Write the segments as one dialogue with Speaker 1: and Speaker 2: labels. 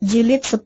Speaker 1: Jilid 10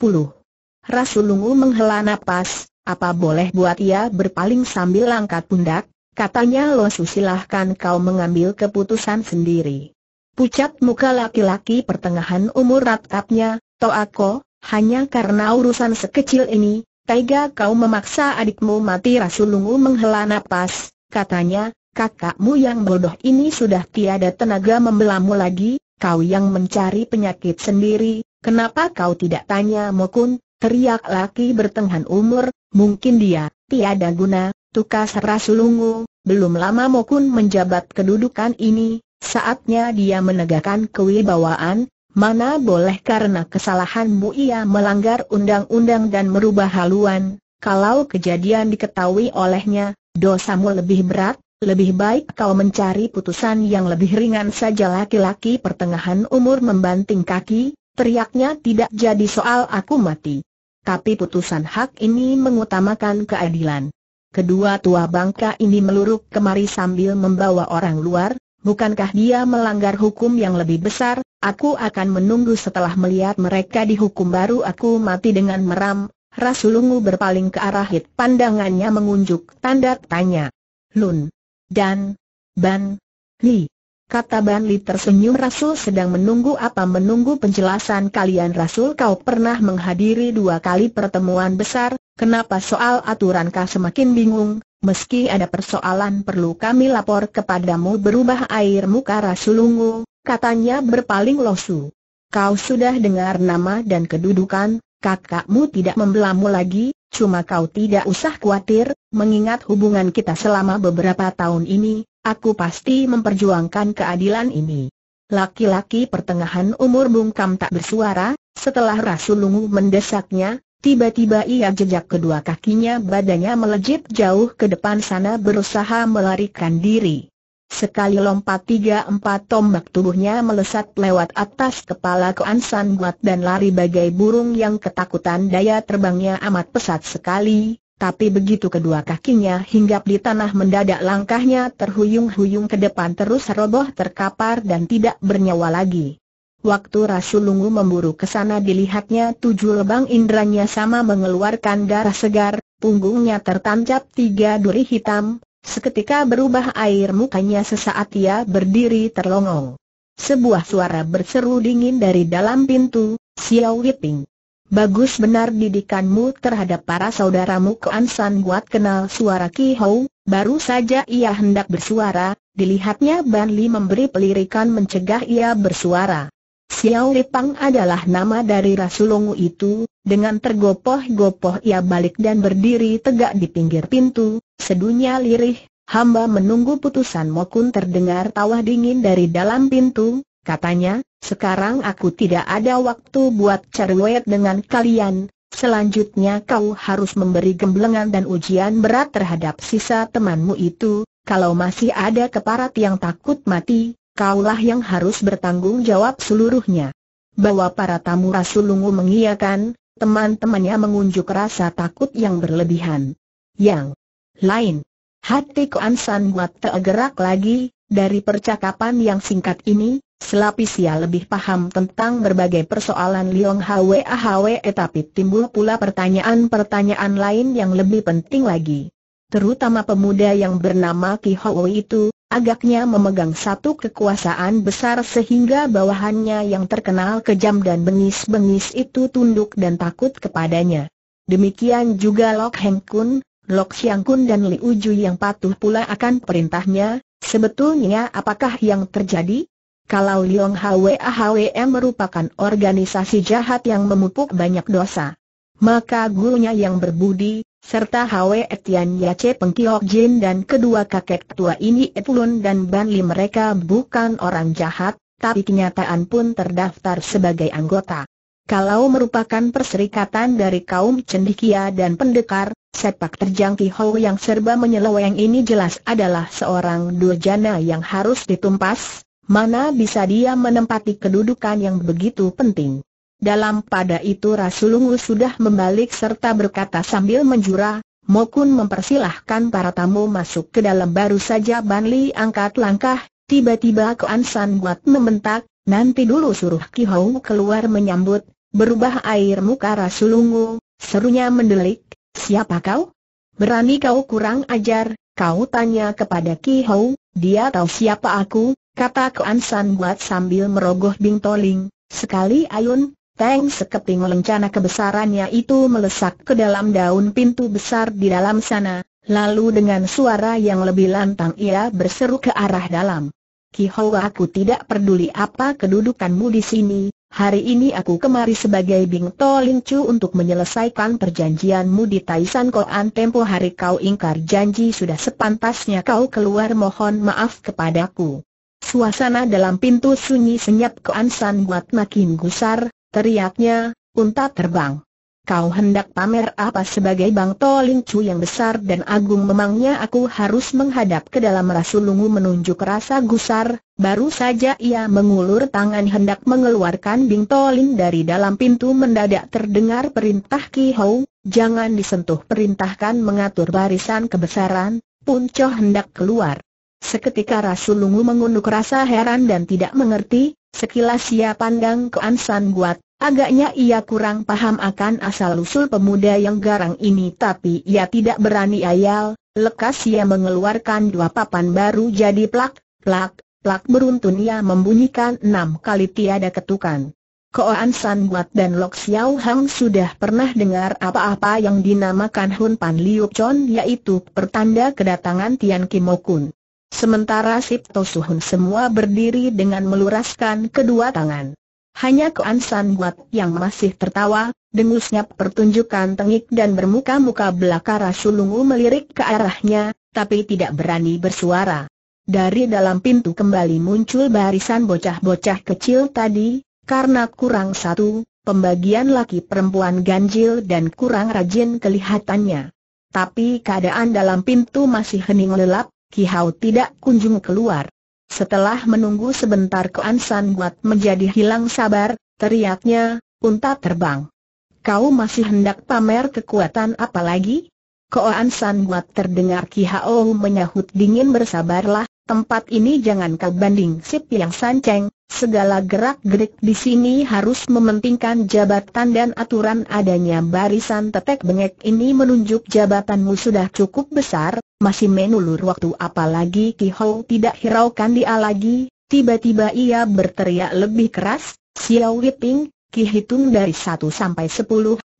Speaker 1: Rasulungu menghela nafas. apa boleh buat ia berpaling sambil angkat pundak, katanya Losu susilahkan kau mengambil keputusan sendiri. Pucat muka laki-laki pertengahan umur ratapnya, Toako, hanya karena urusan sekecil ini, tega kau memaksa adikmu mati Rasulungu menghela nafas, katanya, kakakmu yang bodoh ini sudah tiada tenaga membelamu lagi, kau yang mencari penyakit sendiri, Kenapa kau tidak tanya Mokun, teriak laki bertengahan umur, mungkin dia, tiada guna, tukas rasulungu, belum lama Mokun menjabat kedudukan ini, saatnya dia menegakkan kewibawaan, mana boleh karena kesalahanmu ia melanggar undang-undang dan merubah haluan, kalau kejadian diketahui olehnya, dosamu lebih berat, lebih baik kau mencari putusan yang lebih ringan saja laki-laki pertengahan umur membanting kaki, Teriaknya tidak jadi soal aku mati. Tapi putusan hak ini mengutamakan keadilan. Kedua tua bangka ini meluruk kemari sambil membawa orang luar, bukankah dia melanggar hukum yang lebih besar? Aku akan menunggu setelah melihat mereka dihukum baru aku mati dengan meram. Rasulungu berpaling ke arah hit pandangannya mengunjuk tanda tanya. Lun. Dan. Ban. Li kata Banli tersenyum Rasul sedang menunggu apa menunggu penjelasan kalian Rasul kau pernah menghadiri dua kali pertemuan besar, kenapa soal aturan kau semakin bingung, meski ada persoalan perlu kami lapor kepadamu berubah air muka Rasul Ungu, katanya berpaling losu. Kau sudah dengar nama dan kedudukan, kakakmu tidak membelamu lagi, cuma kau tidak usah khawatir, mengingat hubungan kita selama beberapa tahun ini, Aku pasti memperjuangkan keadilan ini. Laki-laki pertengahan umur bungkam tak bersuara, setelah Rasulungu mendesaknya, tiba-tiba ia jejak kedua kakinya badannya melejit jauh ke depan sana berusaha melarikan diri. Sekali lompat tiga empat tombak tubuhnya melesat lewat atas kepala keansan buat dan lari bagai burung yang ketakutan daya terbangnya amat pesat sekali, tapi begitu kedua kakinya hinggap di tanah mendadak langkahnya terhuyung-huyung ke depan terus roboh terkapar dan tidak bernyawa lagi. Waktu Rasulungu memburu ke sana dilihatnya tujuh lebang indranya sama mengeluarkan darah segar, punggungnya tertancap tiga duri hitam, seketika berubah air mukanya sesaat ia berdiri terlongong. Sebuah suara berseru dingin dari dalam pintu, Xiao Yiping. Bagus benar didikanmu terhadap para saudaramu Kansan San Guat kenal suara Ki Hou, baru saja ia hendak bersuara, dilihatnya Ban Li memberi pelirikan mencegah ia bersuara. Xiao Lipang adalah nama dari Rasulungu itu, dengan tergopoh-gopoh ia balik dan berdiri tegak di pinggir pintu, Sedunia lirih, hamba menunggu putusan Mokun terdengar tawa dingin dari dalam pintu, katanya, sekarang aku tidak ada waktu buat cerewet dengan kalian, selanjutnya kau harus memberi gemblengan dan ujian berat terhadap sisa temanmu itu, kalau masih ada keparat yang takut mati, kaulah yang harus bertanggung jawab seluruhnya. Bahwa para tamu Rasulungu mengiyakan, teman-temannya mengunjuk rasa takut yang berlebihan. Yang lain, hati Kuan San buat tergerak lagi, dari percakapan yang singkat ini, ia lebih paham tentang berbagai persoalan Liong Hwe Ahwe. tapi timbul pula pertanyaan-pertanyaan lain yang lebih penting lagi. Terutama pemuda yang bernama Ki Hwe itu, agaknya memegang satu kekuasaan besar sehingga bawahannya yang terkenal kejam dan bengis-bengis itu tunduk dan takut kepadanya. Demikian juga Lok Heng Kun, Lok Siang Kun dan Li Uju yang patuh pula akan perintahnya, Sebetulnya apakah yang terjadi? Kalau Liong Hwa HWM merupakan organisasi jahat yang memupuk banyak dosa, maka gurunya yang berbudi, serta Hwe Etian Yace Pengkiok Jin dan kedua kakek tua ini Etulun dan Banli mereka bukan orang jahat, tapi kenyataan pun terdaftar sebagai anggota. Kalau merupakan perserikatan dari kaum cendikia dan pendekar, sepak terjang Ki yang serba menyeleweng ini jelas adalah seorang durjana yang harus ditumpas, mana bisa dia menempati kedudukan yang begitu penting. Dalam pada itu Rasulungu sudah membalik serta berkata sambil menjura, Mokun mempersilahkan para tamu masuk ke dalam baru saja Banli angkat langkah, tiba-tiba Koan San buat membentak, nanti dulu suruh Ki keluar menyambut, Berubah air muka Rasulungu, serunya mendelik, siapa kau? Berani kau kurang ajar, kau tanya kepada Ki Hou, dia tahu siapa aku, kata Kuan San buat sambil merogoh Bing Toling, sekali ayun, Teng sekeping lencana kebesarannya itu melesak ke dalam daun pintu besar di dalam sana, lalu dengan suara yang lebih lantang ia berseru ke arah dalam. Ki Hou, aku tidak peduli apa kedudukanmu di sini, Hari ini aku kemari sebagai Bing To Lin Chu untuk menyelesaikan perjanjianmu di Taisan Koan tempo hari kau ingkar janji sudah sepantasnya kau keluar mohon maaf kepadaku. Suasana dalam pintu sunyi senyap Koan San buat makin gusar, teriaknya, unta terbang. Kau hendak pamer apa sebagai Bang Chu yang besar dan agung memangnya aku harus menghadap ke dalam Rasulungu menunjuk rasa gusar, baru saja ia mengulur tangan hendak mengeluarkan Bing Tolin dari dalam pintu mendadak terdengar perintah Ki Hou, jangan disentuh perintahkan mengatur barisan kebesaran, Punco hendak keluar. Seketika Rasulungu mengunuk rasa heran dan tidak mengerti, sekilas ia pandang ke Ansan Guat, Agaknya ia kurang paham akan asal-usul pemuda yang garang ini tapi ia tidak berani ayal, lekas ia mengeluarkan dua papan baru jadi plak, plak, plak beruntun ia membunyikan enam kali tiada ketukan. Koan San Buat dan Lok Xiao Hang sudah pernah dengar apa-apa yang dinamakan Hun Pan Liu Chon yaitu pertanda kedatangan Tian Kimokun. Sementara Sip Hun semua berdiri dengan meluraskan kedua tangan. Hanya Koan San Buat yang masih tertawa, dengusnya pertunjukan tengik dan bermuka-muka belaka Rasulungu melirik ke arahnya, tapi tidak berani bersuara. Dari dalam pintu kembali muncul barisan bocah-bocah kecil tadi, karena kurang satu, pembagian laki perempuan ganjil dan kurang rajin kelihatannya. Tapi keadaan dalam pintu masih hening lelap, hau tidak kunjung keluar. Setelah menunggu sebentar Koan San Guat menjadi hilang sabar, teriaknya, unta terbang. Kau masih hendak pamer kekuatan apa lagi? Koan San buat terdengar Ki Hao menyahut dingin bersabarlah, tempat ini jangan kau banding sip yang sanceng, segala gerak-gerik di sini harus mementingkan jabatan dan aturan adanya barisan tetek bengek ini menunjuk jabatanmu sudah cukup besar, masih menulur waktu apalagi Ki Hou tidak hiraukan dia lagi, tiba-tiba ia berteriak lebih keras, Xiao Wiping, Ki hitung dari 1 sampai 10,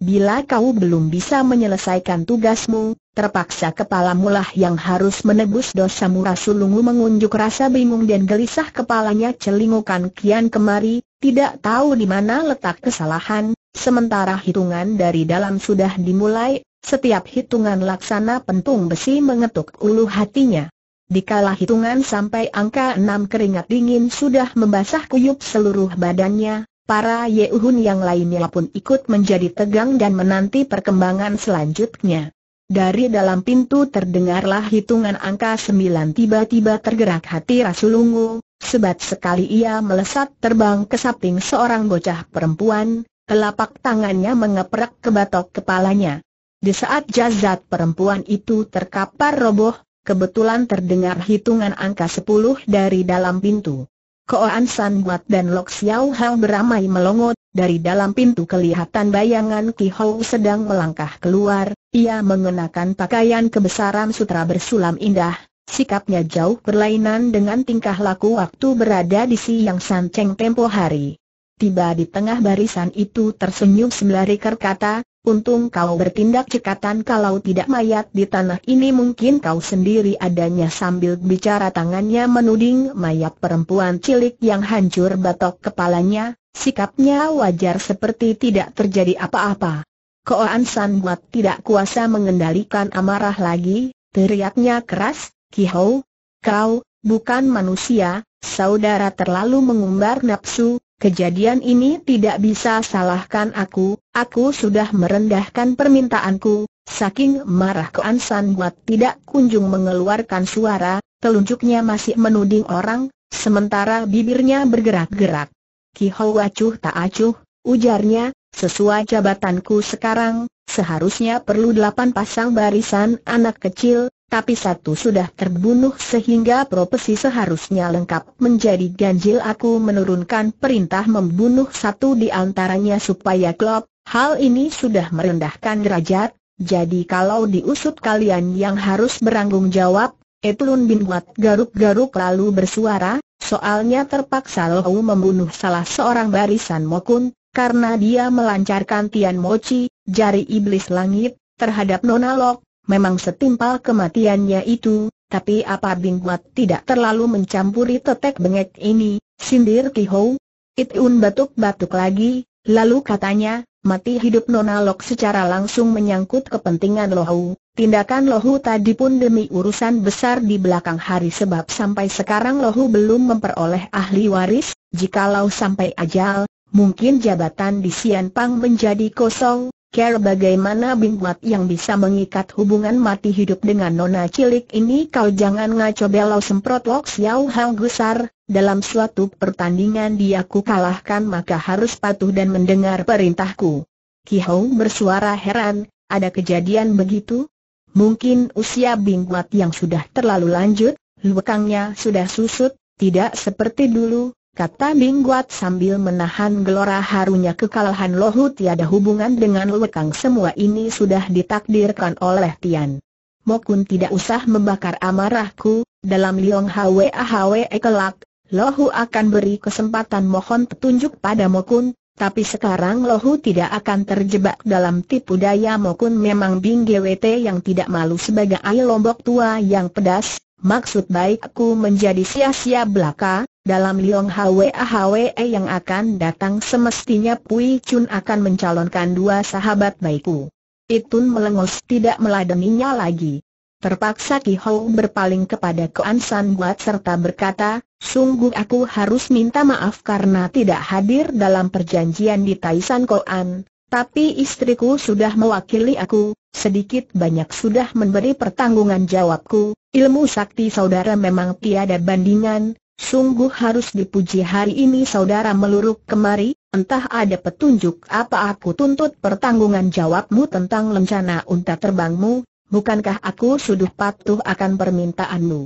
Speaker 1: bila kau belum bisa menyelesaikan tugasmu, terpaksa kepalamulah yang harus menebus dosamu Rasulungu mengunjuk rasa bingung dan gelisah kepalanya celingukan kian kemari, tidak tahu di mana letak kesalahan, sementara hitungan dari dalam sudah dimulai, setiap hitungan laksana pentung besi mengetuk ulu hatinya. Dikala hitungan sampai angka enam keringat dingin sudah membasah kuyup seluruh badannya, para Yehun yang lainnya pun ikut menjadi tegang dan menanti perkembangan selanjutnya. Dari dalam pintu terdengarlah hitungan angka sembilan tiba-tiba tergerak hati Rasulungu, sebat sekali ia melesat terbang ke samping seorang bocah perempuan, telapak tangannya mengeprak ke batok kepalanya. Di saat jazat perempuan itu terkapar roboh, kebetulan terdengar hitungan angka sepuluh dari dalam pintu. Koan San Buat dan Lok Xiao Hang beramai melongot, dari dalam pintu kelihatan bayangan Ki Hou sedang melangkah keluar, ia mengenakan pakaian kebesaran sutra bersulam indah, sikapnya jauh berlainan dengan tingkah laku waktu berada di siang sanceng tempo hari. Tiba di tengah barisan itu tersenyum sembari berkata, Untung kau bertindak cekatan kalau tidak mayat di tanah ini mungkin kau sendiri adanya sambil bicara tangannya menuding mayat perempuan cilik yang hancur batok kepalanya, sikapnya wajar seperti tidak terjadi apa-apa. Koan San Buat tidak kuasa mengendalikan amarah lagi, teriaknya keras, Kihou, kau, bukan manusia, saudara terlalu mengumbar nafsu, Kejadian ini tidak bisa salahkan aku, aku sudah merendahkan permintaanku, saking marah ke Ansan Buat tidak kunjung mengeluarkan suara, telunjuknya masih menuding orang, sementara bibirnya bergerak-gerak. Ki Hou acuh tak acuh, ujarnya, sesuai jabatanku sekarang, seharusnya perlu delapan pasang barisan anak kecil, tapi satu sudah terbunuh sehingga profesi seharusnya lengkap menjadi ganjil aku menurunkan perintah membunuh satu di antaranya supaya klop, hal ini sudah merendahkan derajat, jadi kalau diusut kalian yang harus beranggung jawab, Etlun bin Wat garuk-garuk lalu bersuara, soalnya terpaksa Lohu membunuh salah seorang barisan Mokun, karena dia melancarkan Tian Mochi, jari iblis langit, terhadap Nona Lok, Memang setimpal kematiannya itu, tapi apa Bing Wat tidak terlalu mencampuri tetek bengek ini, sindir Ki Hou? Itun batuk-batuk lagi, lalu katanya, mati hidup Nona Lok secara langsung menyangkut kepentingan Lohu. Tindakan Lohu tadi pun demi urusan besar di belakang hari sebab sampai sekarang Lohu belum memperoleh ahli waris, jikalau sampai ajal, mungkin jabatan di Sian Pang menjadi kosong, Care bagaimana Bingguat yang bisa mengikat hubungan mati hidup dengan nona cilik ini kau jangan ngaco belau semprot Lok ya Hang Gusar, dalam suatu pertandingan dia ku kalahkan maka harus patuh dan mendengar perintahku. Ki Hong bersuara heran, ada kejadian begitu? Mungkin usia Bingguat yang sudah terlalu lanjut, lukangnya sudah susut, tidak seperti dulu, kata Bing Guat sambil menahan gelora harunya kekalahan Lohu tiada hubungan dengan Lekang semua ini sudah ditakdirkan oleh Tian. Mokun tidak usah membakar amarahku, dalam Liong Hwe Hwe Ekelak, Lohu akan beri kesempatan mohon petunjuk pada Mokun, tapi sekarang Lohu tidak akan terjebak dalam tipu daya Mokun memang Bing GWT yang tidak malu sebagai ayah lombok tua yang pedas, Maksud baikku menjadi sia-sia belaka, dalam Liong Hwe Hwe yang akan datang semestinya Pui Chun akan mencalonkan dua sahabat baikku. Itun melengos tidak meladeninya lagi. Terpaksa Ki Hou berpaling kepada Kuan San Guat serta berkata, sungguh aku harus minta maaf karena tidak hadir dalam perjanjian di Taishan Koan, tapi istriku sudah mewakili aku, sedikit banyak sudah memberi pertanggungan jawabku, ilmu sakti saudara memang tiada bandingan, sungguh harus dipuji hari ini saudara meluruk kemari, entah ada petunjuk apa aku tuntut pertanggungan jawabmu tentang lencana unta terbangmu, bukankah aku sudah patuh akan permintaanmu?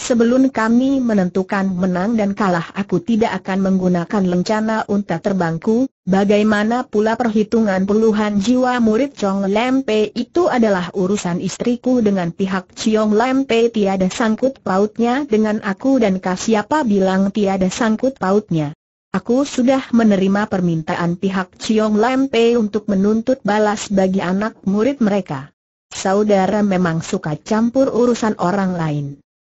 Speaker 1: Sebelum kami menentukan menang dan kalah aku tidak akan menggunakan lencana unta terbangku, bagaimana pula perhitungan puluhan jiwa murid Chong Lempe itu adalah urusan istriku dengan pihak Chong Lempe tiada sangkut pautnya dengan aku dan kah siapa bilang tiada sangkut pautnya. Aku sudah menerima permintaan pihak Chong Lempe untuk menuntut balas bagi anak murid mereka. Saudara memang suka campur urusan orang lain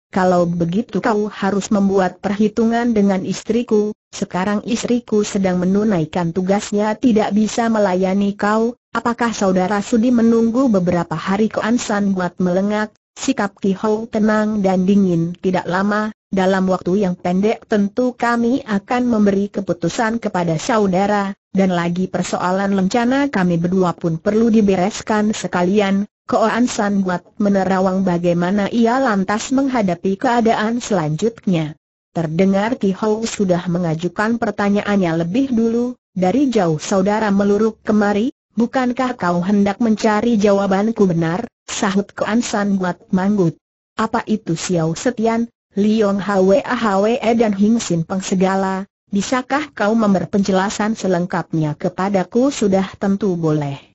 Speaker 1: kalau begitu kau harus membuat perhitungan dengan istriku, sekarang istriku sedang menunaikan tugasnya tidak bisa melayani kau, apakah saudara Sudi menunggu beberapa hari ke Ansan buat melengak, sikap Ki Hou tenang dan dingin tidak lama, dalam waktu yang pendek tentu kami akan memberi keputusan kepada saudara, dan lagi persoalan lencana kami berdua pun perlu dibereskan sekalian, Koan San Buat menerawang bagaimana ia lantas menghadapi keadaan selanjutnya. Terdengar Ki Hou sudah mengajukan pertanyaannya lebih dulu, dari jauh saudara meluruk kemari, bukankah kau hendak mencari jawabanku benar, sahut Koan San Buat manggut. Apa itu Xiao Setian, Liong Hwe Ahwe dan Hing Sin Peng segala, bisakah kau memberi penjelasan selengkapnya kepadaku sudah tentu boleh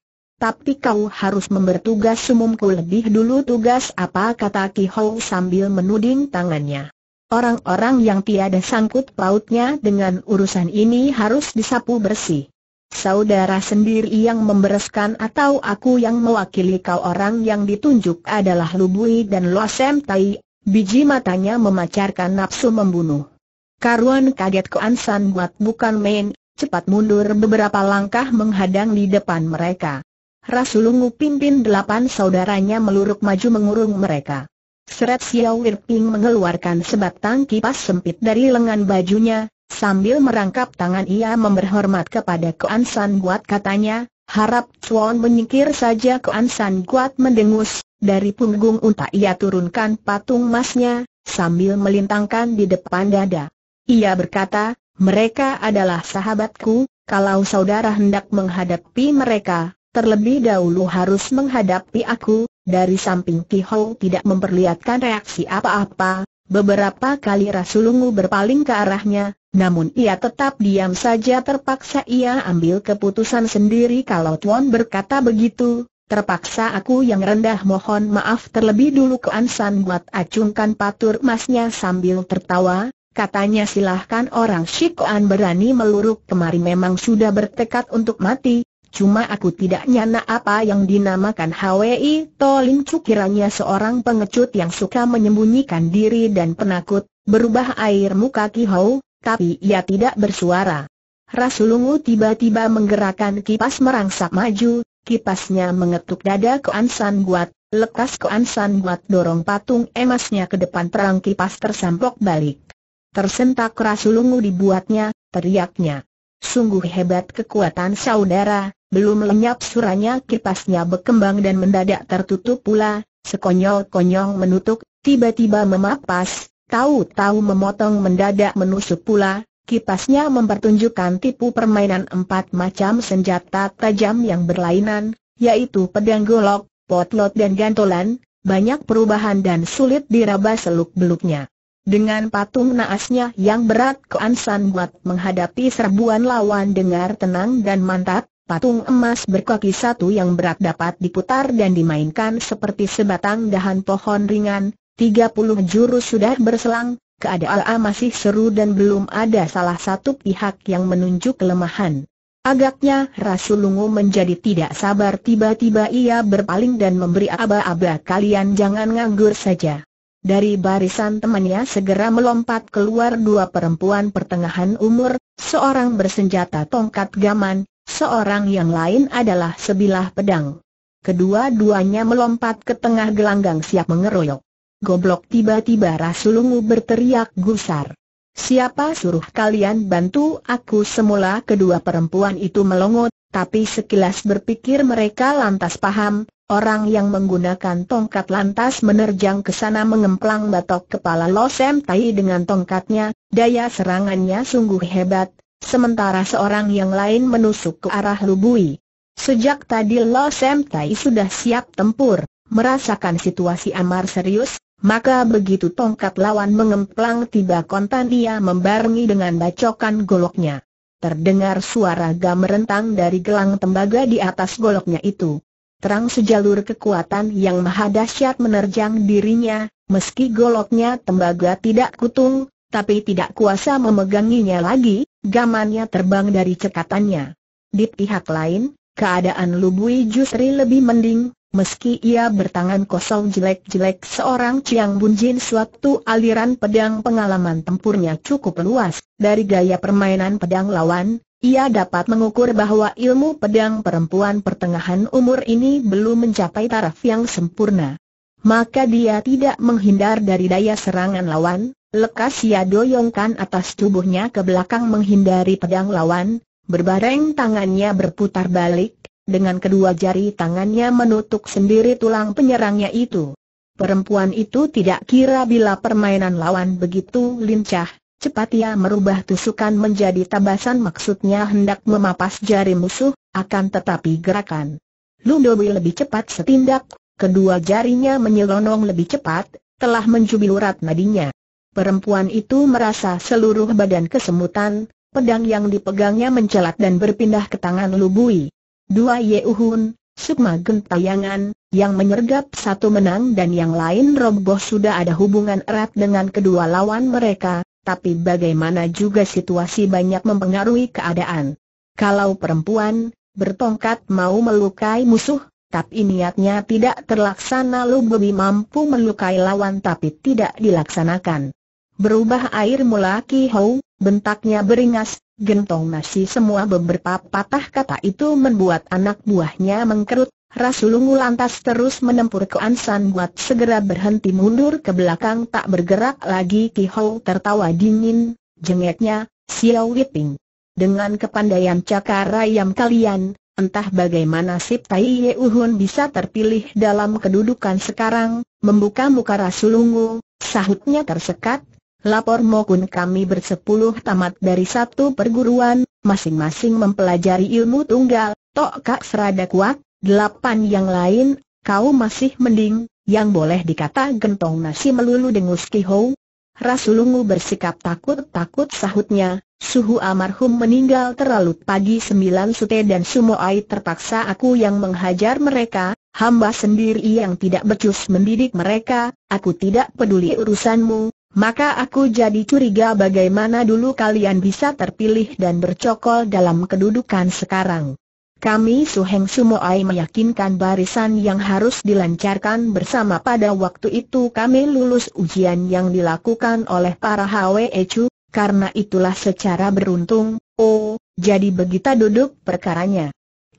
Speaker 1: tapi kau harus membertugas sumumku lebih dulu tugas apa kata Ki Hou sambil menuding tangannya. Orang-orang yang tiada sangkut pautnya dengan urusan ini harus disapu bersih. Saudara sendiri yang membereskan atau aku yang mewakili kau orang yang ditunjuk adalah Lubui dan Sem Tai, biji matanya memancarkan nafsu membunuh. Karuan kaget ke Ansan buat bukan main, cepat mundur beberapa langkah menghadang di depan mereka. Rasulungu pimpin delapan saudaranya meluruk maju mengurung mereka. Seret Xiao Wirping mengeluarkan sebatang kipas sempit dari lengan bajunya, sambil merangkap tangan ia memberhormat kepada Kuan San Guat katanya, harap Chuan menyingkir saja Kuan San Guat mendengus, dari punggung unta ia turunkan patung emasnya, sambil melintangkan di depan dada. Ia berkata, mereka adalah sahabatku, kalau saudara hendak menghadapi mereka, terlebih dahulu harus menghadapi aku, dari samping Ki Ho tidak memperlihatkan reaksi apa-apa, beberapa kali Rasulungu berpaling ke arahnya, namun ia tetap diam saja terpaksa ia ambil keputusan sendiri kalau Tuan berkata begitu, terpaksa aku yang rendah mohon maaf terlebih dulu ke Ansan buat acungkan patur emasnya sambil tertawa, Katanya silahkan orang Shikuan berani meluruk kemari memang sudah bertekad untuk mati, Cuma aku tidak nyana apa yang dinamakan HWI Tolin cukiranya seorang pengecut yang suka menyembunyikan diri dan penakut, berubah air muka Ki Hou, tapi ia tidak bersuara. Rasulungu tiba-tiba menggerakkan kipas merangsak maju, kipasnya mengetuk dada ke Ansan Buat, lekas ke Ansan Buat dorong patung emasnya ke depan terang kipas tersampok balik. Tersentak Rasulungu dibuatnya, teriaknya. Sungguh hebat kekuatan saudara, belum lenyap suranya kipasnya berkembang dan mendadak tertutup pula, sekonyol-konyol menutup, tiba-tiba memapas, tahu-tahu memotong mendadak menusuk pula, kipasnya mempertunjukkan tipu permainan empat macam senjata tajam yang berlainan, yaitu pedang golok, potlot dan gantolan, banyak perubahan dan sulit diraba seluk-beluknya. Dengan patung naasnya yang berat Koansan buat menghadapi serbuan lawan dengar tenang dan mantap, patung emas berkaki satu yang berat dapat diputar dan dimainkan seperti sebatang dahan pohon ringan, 30 jurus sudah berselang, keadaan masih seru dan belum ada salah satu pihak yang menunjuk kelemahan. Agaknya Rasulungu menjadi tidak sabar tiba-tiba ia berpaling dan memberi aba-aba kalian jangan nganggur saja. Dari barisan temannya segera melompat keluar dua perempuan pertengahan umur, seorang bersenjata tongkat gaman, Seorang yang lain adalah sebilah pedang. Kedua-duanya melompat ke tengah gelanggang siap mengeroyok. Goblok tiba-tiba Rasulungu berteriak gusar. Siapa suruh kalian bantu aku semula kedua perempuan itu melongot, tapi sekilas berpikir mereka lantas paham, Orang yang menggunakan tongkat lantas menerjang ke sana mengemplang batok kepala Losem Tai dengan tongkatnya, daya serangannya sungguh hebat, Sementara seorang yang lain menusuk ke arah Lubui. Sejak tadi Lo Sam Tai sudah siap tempur, merasakan situasi Amar serius, maka begitu tongkat lawan mengemplang tiba kontan ia membarengi dengan bacokan goloknya. Terdengar suara gamerentang dari gelang tembaga di atas goloknya itu. Terang sejalur kekuatan yang maha dahsyat menerjang dirinya, meski goloknya tembaga tidak kutung, tapi tidak kuasa memeganginya lagi, gamannya terbang dari cekatannya. Di pihak lain, keadaan Lubui justru lebih mending, meski ia bertangan kosong jelek-jelek seorang Chiang Bunjin suatu aliran pedang pengalaman tempurnya cukup luas, dari gaya permainan pedang lawan, ia dapat mengukur bahwa ilmu pedang perempuan pertengahan umur ini belum mencapai taraf yang sempurna. Maka dia tidak menghindar dari daya serangan lawan, Lekas ia doyongkan atas tubuhnya ke belakang menghindari pedang lawan, berbareng tangannya berputar balik, dengan kedua jari tangannya menutup sendiri tulang penyerangnya itu. Perempuan itu tidak kira bila permainan lawan begitu lincah, cepat ia merubah tusukan menjadi tabasan maksudnya hendak memapas jari musuh, akan tetapi gerakan. Lundowi lebih cepat setindak, kedua jarinya menyelonong lebih cepat, telah menjubil urat nadinya. Perempuan itu merasa seluruh badan kesemutan, pedang yang dipegangnya mencelat dan berpindah ke tangan Lubui. Dua Yeuhun, sukma gentayangan, yang menyergap satu menang dan yang lain roboh sudah ada hubungan erat dengan kedua lawan mereka, tapi bagaimana juga situasi banyak mempengaruhi keadaan. Kalau perempuan, bertongkat mau melukai musuh, tapi niatnya tidak terlaksana Lubu'i mampu melukai lawan tapi tidak dilaksanakan. Berubah air mula kihau, bentaknya beringas, gentong nasi semua beberapa patah kata itu membuat anak buahnya mengkerut, Rasulungu lantas terus menempur ke Ansan Buat segera berhenti mundur ke belakang tak bergerak lagi Kihau tertawa dingin, jengeknya, Xiao Witing. Dengan kepandaian cakar ayam kalian, entah bagaimana Sip Tai Ye Uhun bisa terpilih dalam kedudukan sekarang, membuka muka Rasulungu, sahutnya tersekat, Lapor Mokun kami bersepuluh tamat dari satu perguruan, masing-masing mempelajari ilmu tunggal, Tok Kak Serada Kuat, delapan yang lain, kau masih mending, yang boleh dikata gentong nasi melulu dengus kihou. Rasulungu bersikap takut-takut sahutnya, suhu amarhum meninggal terlalu pagi sembilan sute dan sumoai terpaksa aku yang menghajar mereka, hamba sendiri yang tidak becus mendidik mereka, aku tidak peduli urusanmu, maka aku jadi curiga bagaimana dulu kalian bisa terpilih dan bercokol dalam kedudukan sekarang. Kami Suheng Sumoai meyakinkan barisan yang harus dilancarkan bersama pada waktu itu kami lulus ujian yang dilakukan oleh para Hwe Chu, karena itulah secara beruntung, oh, jadi begitu duduk perkaranya.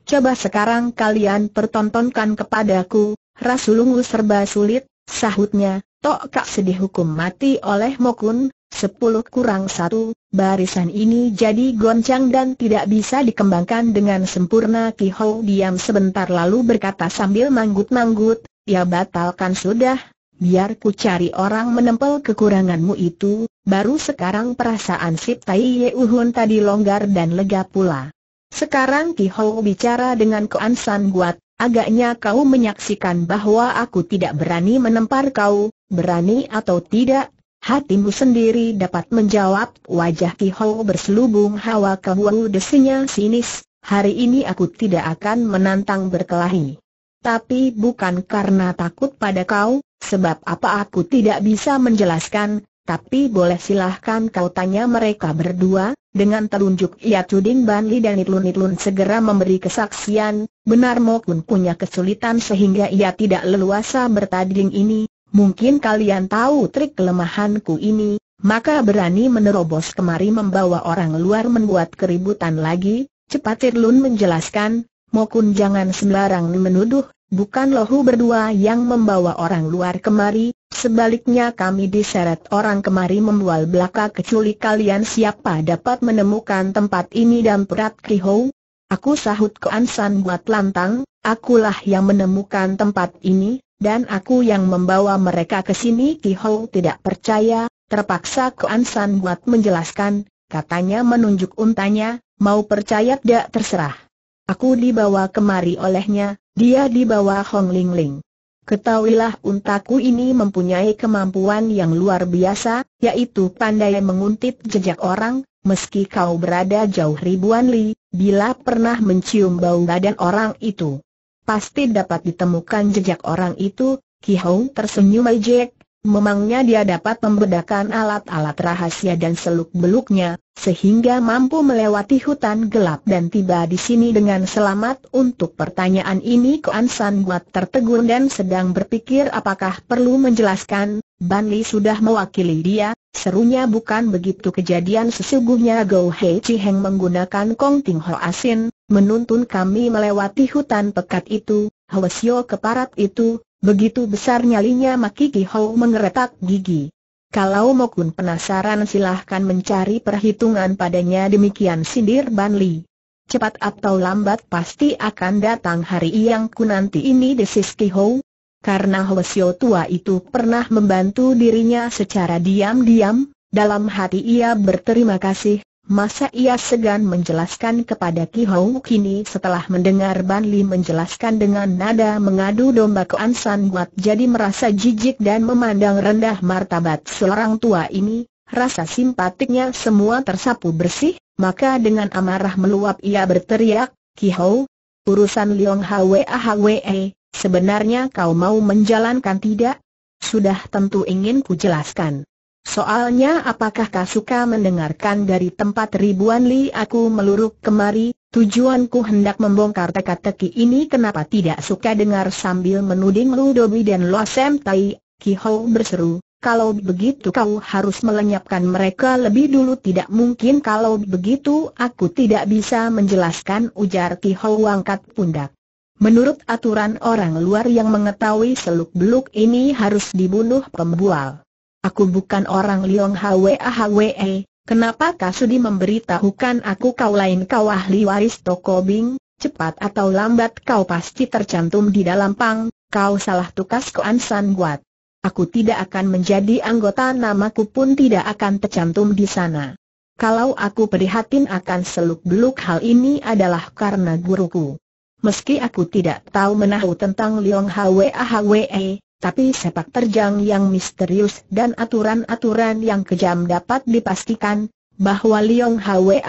Speaker 1: Coba sekarang kalian pertontonkan kepadaku, Rasulungu serba sulit, sahutnya, Tok Kak sedih hukum mati oleh Mokun, sepuluh kurang satu, barisan ini jadi goncang dan tidak bisa dikembangkan dengan sempurna Ki Hou diam sebentar lalu berkata sambil manggut-manggut, ya batalkan sudah, biar ku cari orang menempel kekuranganmu itu, baru sekarang perasaan Sip Tai Ye Uhun tadi longgar dan lega pula. Sekarang Ki Hou bicara dengan Koan San Guat, agaknya kau menyaksikan bahwa aku tidak berani menempar kau, Berani atau tidak, hatimu sendiri dapat menjawab wajah Ki Hou berselubung hawa kehuau desinya sinis, hari ini aku tidak akan menantang berkelahi. Tapi bukan karena takut pada kau, sebab apa aku tidak bisa menjelaskan, tapi boleh silahkan kau tanya mereka berdua, dengan telunjuk ia Cuding Banli dan Itlun Itlun segera memberi kesaksian, benar mungkin punya kesulitan sehingga ia tidak leluasa bertanding ini, Mungkin kalian tahu trik kelemahanku ini, maka berani menerobos kemari membawa orang luar membuat keributan lagi, cepat Tirlun menjelaskan, Mokun jangan sembarang menuduh, bukan lohu berdua yang membawa orang luar kemari, sebaliknya kami diseret orang kemari membual belaka kecuali kalian siapa dapat menemukan tempat ini dan perat kihou. Aku sahut ke Ansan buat lantang, akulah yang menemukan tempat ini, dan aku yang membawa mereka ke sini Ki Hou tidak percaya, terpaksa ke Ansan buat menjelaskan, katanya menunjuk untanya, mau percaya tidak terserah. Aku dibawa kemari olehnya, dia dibawa Hong Ling Ling. Ketahuilah untaku ini mempunyai kemampuan yang luar biasa, yaitu pandai menguntit jejak orang, meski kau berada jauh ribuan li, bila pernah mencium bau badan orang itu Pasti dapat ditemukan jejak orang itu, Ki Hong tersenyum Jack, memangnya dia dapat membedakan alat-alat rahasia dan seluk-beluknya, sehingga mampu melewati hutan gelap dan tiba di sini dengan selamat untuk pertanyaan ini Kuan San buat tertegun dan sedang berpikir apakah perlu menjelaskan, Ban Li sudah mewakili dia, Serunya bukan begitu kejadian sesungguhnya Go Hei Chi Heng menggunakan Kong Ting Ho Asin, menuntun kami melewati hutan pekat itu, Hwasyo keparat itu, begitu besar nyalinya Maki Kihou mengeretak gigi. Kalau Mokun penasaran silahkan mencari perhitungan padanya demikian sindir Banli. Cepat atau lambat pasti akan datang hari yang ku nanti ini desis Kihou. Karena Hwasyo tua itu pernah membantu dirinya secara diam-diam, dalam hati ia berterima kasih, Masa ia segan menjelaskan kepada Ki Hou kini setelah mendengar Ban Li menjelaskan dengan nada mengadu domba ke Ansan Guat jadi merasa jijik dan memandang rendah martabat seorang tua ini, rasa simpatiknya semua tersapu bersih, maka dengan amarah meluap ia berteriak, Ki Hou, urusan Liong Hwe Ahwe, e, sebenarnya kau mau menjalankan tidak? Sudah tentu ingin ku jelaskan. Soalnya apakah kau suka mendengarkan dari tempat ribuan li aku meluruk kemari, tujuanku hendak membongkar teka-teki ini kenapa tidak suka dengar sambil menuding Lu Dobi dan Lu Asem Tai, Ki Hou berseru, kalau begitu kau harus melenyapkan mereka lebih dulu tidak mungkin kalau begitu aku tidak bisa menjelaskan ujar Ki Hou, angkat pundak. Menurut aturan orang luar yang mengetahui seluk-beluk ini harus dibunuh pembual. Aku bukan orang Liong Hwe Ahwe. kenapa kau sudi memberitahukan aku kau lain kau ahli waris Toko Bing? Cepat atau lambat kau pasti tercantum di dalam pang, kau salah tukas Koan San Guat. Aku tidak akan menjadi anggota namaku pun tidak akan tercantum di sana. Kalau aku prihatin akan seluk-beluk hal ini adalah karena guruku. Meski aku tidak tahu menahu tentang Liong Hwe Ahwe tapi sepak terjang yang misterius dan aturan-aturan yang kejam dapat dipastikan bahwa Liong Hwe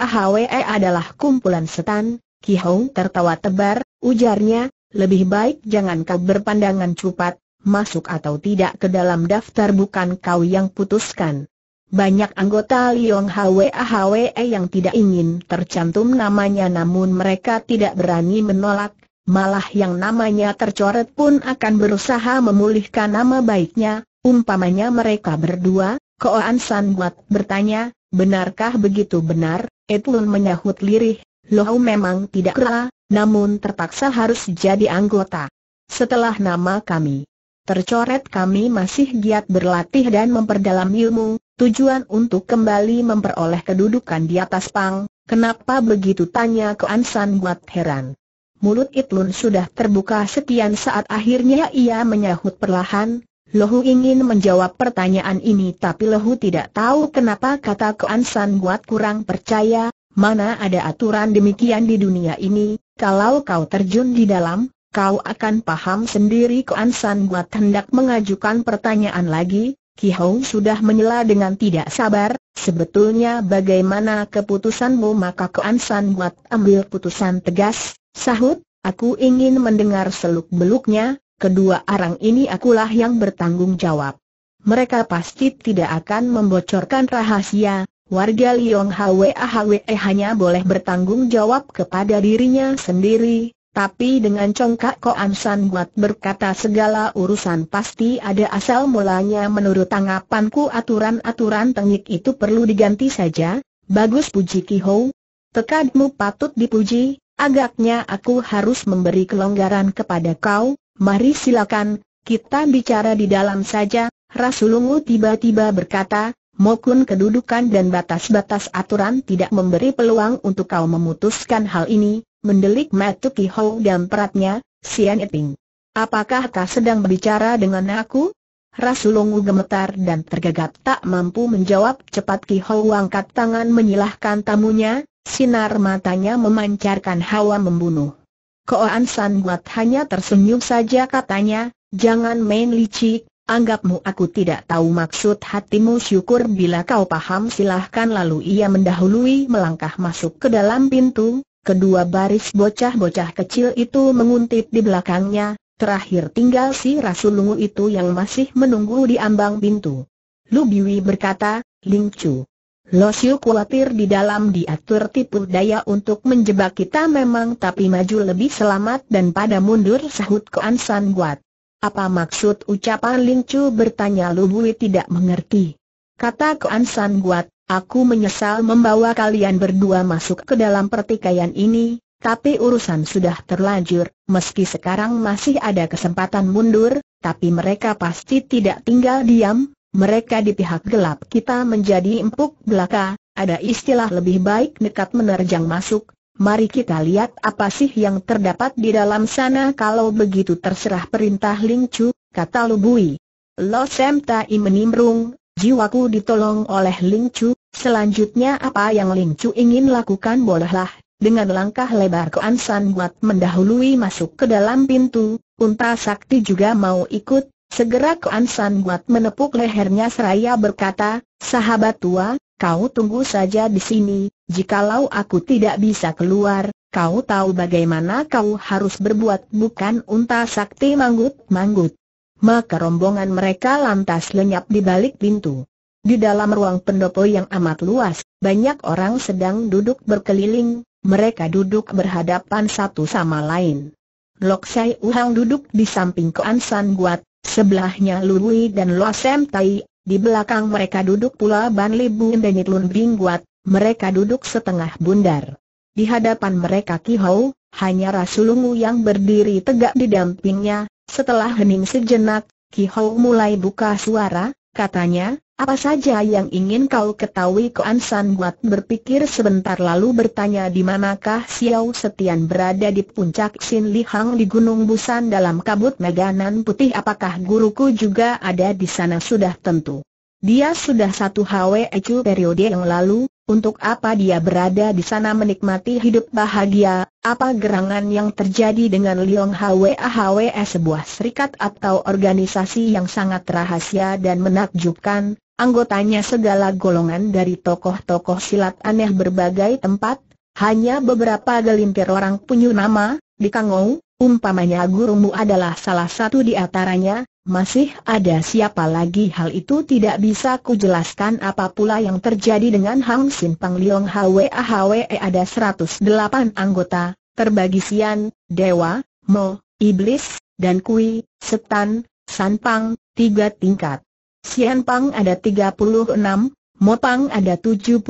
Speaker 1: adalah kumpulan setan. Ki Hong tertawa tebar, ujarnya, lebih baik jangan kau berpandangan cupat, masuk atau tidak ke dalam daftar bukan kau yang putuskan. Banyak anggota Liong Hwe yang tidak ingin tercantum namanya namun mereka tidak berani menolak, malah yang namanya tercoret pun akan berusaha memulihkan nama baiknya, umpamanya mereka berdua, Koan San buat bertanya, benarkah begitu benar, Edlund menyahut lirih, loh memang tidak rela, namun terpaksa harus jadi anggota. Setelah nama kami tercoret kami masih giat berlatih dan memperdalam ilmu, tujuan untuk kembali memperoleh kedudukan di atas pang, kenapa begitu tanya Koan San buat heran. Mulut Itlun sudah terbuka sekian saat akhirnya ia menyahut perlahan, Lohu ingin menjawab pertanyaan ini tapi Lohu tidak tahu kenapa kata Kuan San buat kurang percaya, mana ada aturan demikian di dunia ini, kalau kau terjun di dalam, kau akan paham sendiri Kuan San buat hendak mengajukan pertanyaan lagi, Ki Hou sudah menyela dengan tidak sabar, sebetulnya bagaimana keputusanmu maka Kuan San buat ambil putusan tegas, Sahut, aku ingin mendengar seluk-beluknya, kedua arang ini akulah yang bertanggung jawab. Mereka pasti tidak akan membocorkan rahasia, warga Liong Hwe Hwe hanya boleh bertanggung jawab kepada dirinya sendiri, tapi dengan congkak Koan San Guat berkata segala urusan pasti ada asal mulanya menurut tanggapanku aturan-aturan tengik itu perlu diganti saja, bagus puji Ki Ho. Tekadmu patut dipuji, Agaknya aku harus memberi kelonggaran kepada kau, mari silakan, kita bicara di dalam saja, Rasulungu tiba-tiba berkata, Mokun kedudukan dan batas-batas aturan tidak memberi peluang untuk kau memutuskan hal ini, mendelik Matuki Hou dan peratnya, Sian Eting. Apakah kau sedang berbicara dengan aku? Rasulungu gemetar dan tergagap tak mampu menjawab cepat Ki Hou angkat tangan menyilahkan tamunya, Sinar matanya memancarkan hawa membunuh. Koan San Buat hanya tersenyum saja katanya, jangan main licik, anggapmu aku tidak tahu maksud hatimu syukur bila kau paham silahkan lalu ia mendahului melangkah masuk ke dalam pintu, kedua baris bocah-bocah kecil itu menguntit di belakangnya, terakhir tinggal si Rasulungu itu yang masih menunggu di ambang pintu. Lu Biwi berkata, Ling Chu, Lo Siu khawatir di dalam diatur tipu daya untuk menjebak kita memang tapi maju lebih selamat dan pada mundur sahut Koan San Guat. Apa maksud ucapan Chu bertanya Bui tidak mengerti. Kata Koan San Guat, aku menyesal membawa kalian berdua masuk ke dalam pertikaian ini, tapi urusan sudah terlanjur, meski sekarang masih ada kesempatan mundur, tapi mereka pasti tidak tinggal diam, mereka di pihak gelap kita menjadi empuk belaka, ada istilah lebih baik nekat menerjang masuk, mari kita lihat apa sih yang terdapat di dalam sana kalau begitu terserah perintah Ling Chu, kata Lubui. Lo Sem Tai menimrung, jiwaku ditolong oleh Ling Chu, selanjutnya apa yang Ling Chu ingin lakukan bolehlah. Dengan langkah lebar Koan San buat mendahului masuk ke dalam pintu, Unta Sakti juga mau ikut, Segera Kuan San Guat menepuk lehernya seraya berkata, sahabat tua, kau tunggu saja di sini, jikalau aku tidak bisa keluar, kau tahu bagaimana kau harus berbuat bukan unta sakti manggut-manggut. Maka rombongan mereka lantas lenyap di balik pintu. Di dalam ruang pendopo yang amat luas, banyak orang sedang duduk berkeliling, mereka duduk berhadapan satu sama lain. Lok Sai Uhang duduk di samping Kuan San Guat, Sebelahnya Lui dan Loasem Tai, di belakang mereka duduk pula Ban Li Bun dan Yitlun Bing Guat, mereka duduk setengah bundar. Di hadapan mereka Ki Hou, hanya Rasulungu yang berdiri tegak di dampingnya, setelah hening sejenak, Ki Hou mulai buka suara, katanya, apa saja yang ingin kau ketahui Koan San Buat berpikir sebentar lalu bertanya di manakah Xiao Setian berada di puncak Xin Li Hang di Gunung Busan dalam kabut meganan putih apakah guruku juga ada di sana sudah tentu. Dia sudah satu ecu periode yang lalu, untuk apa dia berada di sana menikmati hidup bahagia, apa gerangan yang terjadi dengan Liong Hwe HWE sebuah serikat atau organisasi yang sangat rahasia dan menakjubkan, Anggotanya segala golongan dari tokoh-tokoh silat aneh berbagai tempat, hanya beberapa gelintir orang punya nama, di Kangou, umpamanya gurumu adalah salah satu di antaranya, masih ada siapa lagi hal itu tidak bisa kujelaskan apa pula yang terjadi dengan Hang Sin Pang Liong Hwe Hwe ada 108 anggota, terbagi Sian, Dewa, Mo, Iblis, dan Kui, Setan, Sanpang, tiga tingkat. Sian Pang ada 36, Mo Pang ada 72,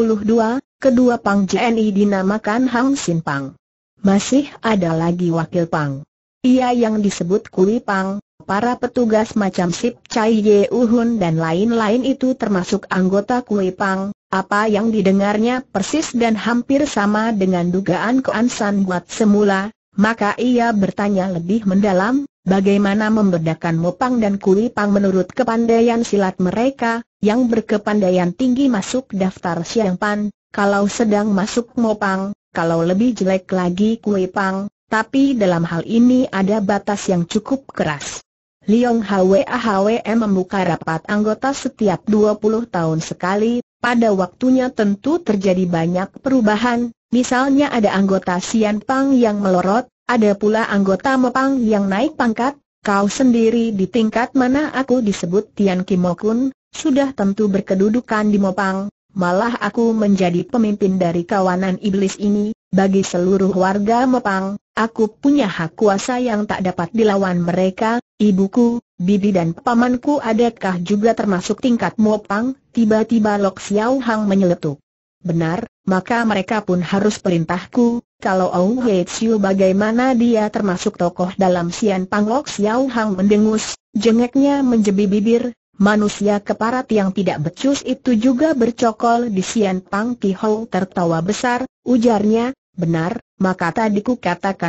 Speaker 1: kedua Pang JNI dinamakan Hang Sin Pang. Masih ada lagi wakil Pang. Ia yang disebut Kui Pang, para petugas macam Sip Chai Ye Uhun dan lain-lain itu termasuk anggota Kui Pang, apa yang didengarnya persis dan hampir sama dengan dugaan Koan San buat semula, maka ia bertanya lebih mendalam, Bagaimana membedakan Mopang dan Kui Pang menurut kepandaian silat mereka, yang berkepandaian tinggi masuk daftar Siang Pan, kalau sedang masuk Mopang, kalau lebih jelek lagi Kui Pang, tapi dalam hal ini ada batas yang cukup keras. Liong Hwe Ahwe membuka rapat anggota setiap 20 tahun sekali, pada waktunya tentu terjadi banyak perubahan, misalnya ada anggota Sian Pang yang melorot, ada pula anggota Mopang yang naik pangkat, kau sendiri di tingkat mana aku disebut Tian Kimokun, sudah tentu berkedudukan di Mopang, malah aku menjadi pemimpin dari kawanan iblis ini, bagi seluruh warga Mopang, aku punya hak kuasa yang tak dapat dilawan mereka, ibuku, bibi dan pamanku adakah juga termasuk tingkat Mopang, tiba-tiba Lok Xiao Hang menyeletuk. Benar, maka mereka pun harus perintahku, kalau Ong He Chiu bagaimana dia termasuk tokoh dalam Sian Pangok Xiao Hang mendengus, jengeknya menjebi bibir, manusia keparat yang tidak becus itu juga bercokol di Sian Pang Ki Hou tertawa besar, ujarnya, benar, maka tadi ku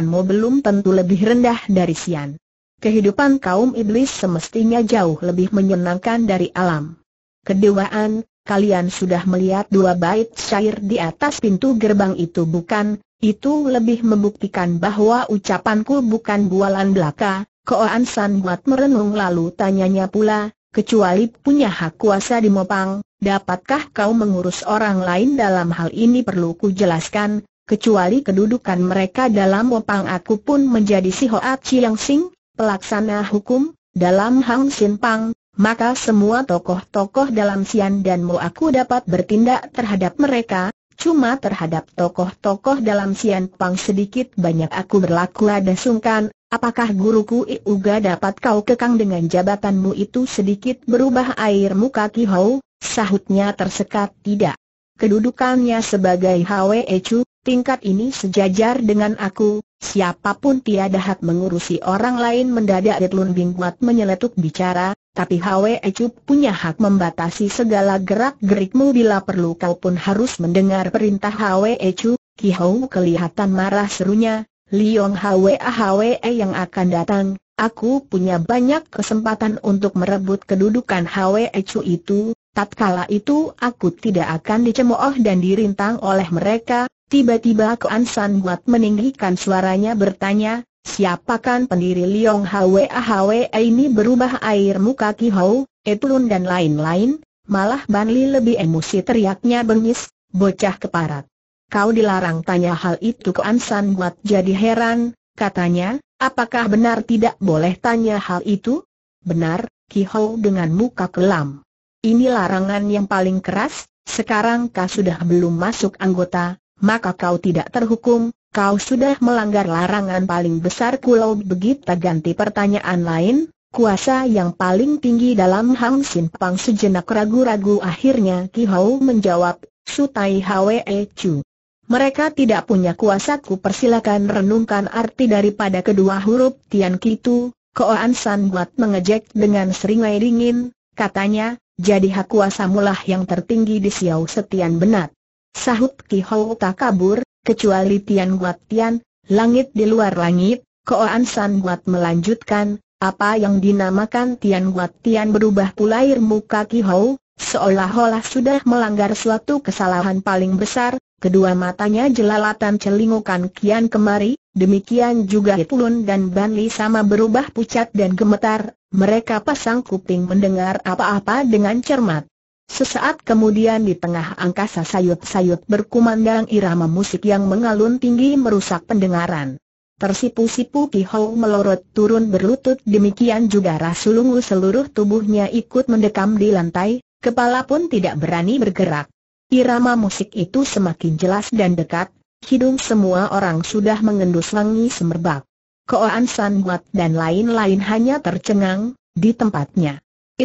Speaker 1: mau belum tentu lebih rendah dari Sian. Kehidupan kaum iblis semestinya jauh lebih menyenangkan dari alam. Kedewaan, kalian sudah melihat dua bait syair di atas pintu gerbang itu bukan? Itu lebih membuktikan bahwa ucapanku bukan bualan belaka, Koan San buat merenung lalu tanyanya pula, kecuali punya hak kuasa di Mopang, dapatkah kau mengurus orang lain dalam hal ini perlu ku jelaskan, kecuali kedudukan mereka dalam Mopang aku pun menjadi si Hoat Chiang Sing, pelaksana hukum, dalam Hang Sin Pang, maka semua tokoh-tokoh dalam Sian dan Mo aku dapat bertindak terhadap mereka, cuma terhadap tokoh-tokoh dalam Sian Pang sedikit banyak aku berlaku ada sungkan, apakah guruku Iuga dapat kau kekang dengan jabatanmu itu sedikit berubah air muka Ki Hou, sahutnya tersekat tidak. Kedudukannya sebagai Hwe Chu, tingkat ini sejajar dengan aku, siapapun tiada hak mengurusi orang lain mendadak bing Bingguat menyeletuk bicara, tapi Hwe Chu punya hak membatasi segala gerak-gerikmu bila perlu kau pun harus mendengar perintah Hwe Chu. Ki Hou kelihatan marah serunya, Liong Hwe Hwe e yang akan datang, aku punya banyak kesempatan untuk merebut kedudukan Hwe Chu itu, tatkala itu aku tidak akan dicemooh dan dirintang oleh mereka, tiba-tiba Kuan San Guat meninggikan suaranya bertanya, Siapakan pendiri Liong Hwa Hwa ini berubah air muka Ki-hau, Etulun dan lain-lain, malah Li lebih emosi teriaknya bengis, bocah keparat. Kau dilarang tanya hal itu ke Ansan buat jadi heran, katanya, apakah benar tidak boleh tanya hal itu? Benar, Ki-hau dengan muka kelam. Ini larangan yang paling keras, sekarang kau sudah belum masuk anggota, maka kau tidak terhukum, kau sudah melanggar larangan paling besar kulau begitu ganti pertanyaan lain, kuasa yang paling tinggi dalam Hang Sin Pang sejenak ragu-ragu akhirnya Ki Hau menjawab, Sutai Hwe e Chu. Mereka tidak punya kuasa ku persilakan renungkan arti daripada kedua huruf Tian Kitu, Koan San Buat mengejek dengan seringai dingin, katanya, jadi hak kuasa mulah yang tertinggi di Xiao Setian Benat. Sahut Ki Hou tak kabur, Kecuali Tian Guat Tian, langit di luar langit, Koan San Guat melanjutkan, apa yang dinamakan Tian Guat Tian berubah pula muka Ki Hou, seolah-olah sudah melanggar suatu kesalahan paling besar, kedua matanya jelalatan celingukan kian kemari, demikian juga Hitulun dan Ban Li sama berubah pucat dan gemetar, mereka pasang kuping mendengar apa-apa dengan cermat. Sesaat kemudian di tengah angkasa sayut-sayut berkumandang irama musik yang mengalun tinggi merusak pendengaran. Tersipu-sipu Kihou melorot turun berlutut demikian juga Rasulungu seluruh tubuhnya ikut mendekam di lantai, kepala pun tidak berani bergerak. Irama musik itu semakin jelas dan dekat, hidung semua orang sudah mengendus wangi semerbak. Koan San dan lain-lain hanya tercengang di tempatnya.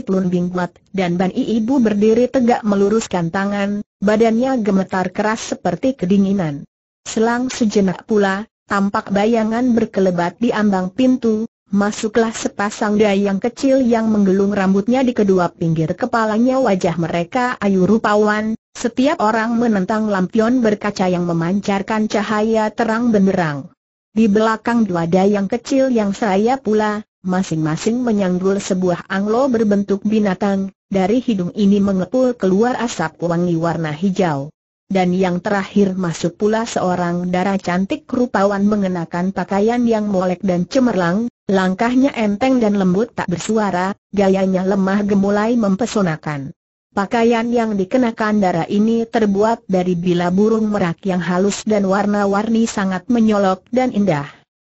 Speaker 1: Bing Wat dan I Ibu berdiri tegak meluruskan tangan, badannya gemetar keras seperti kedinginan. Selang sejenak pula, tampak bayangan berkelebat di ambang pintu, masuklah sepasang dayang kecil yang menggelung rambutnya di kedua pinggir kepalanya wajah mereka ayu rupawan, setiap orang menentang lampion berkaca yang memancarkan cahaya terang benderang. Di belakang dua dayang kecil yang saya pula, masing-masing menyanggul sebuah anglo berbentuk binatang, dari hidung ini mengepul keluar asap wangi warna hijau. Dan yang terakhir masuk pula seorang darah cantik rupawan mengenakan pakaian yang molek dan cemerlang, langkahnya enteng dan lembut tak bersuara, gayanya lemah gemulai mempesonakan. Pakaian yang dikenakan Dara ini terbuat dari bila burung merak yang halus dan warna-warni sangat menyolok dan indah.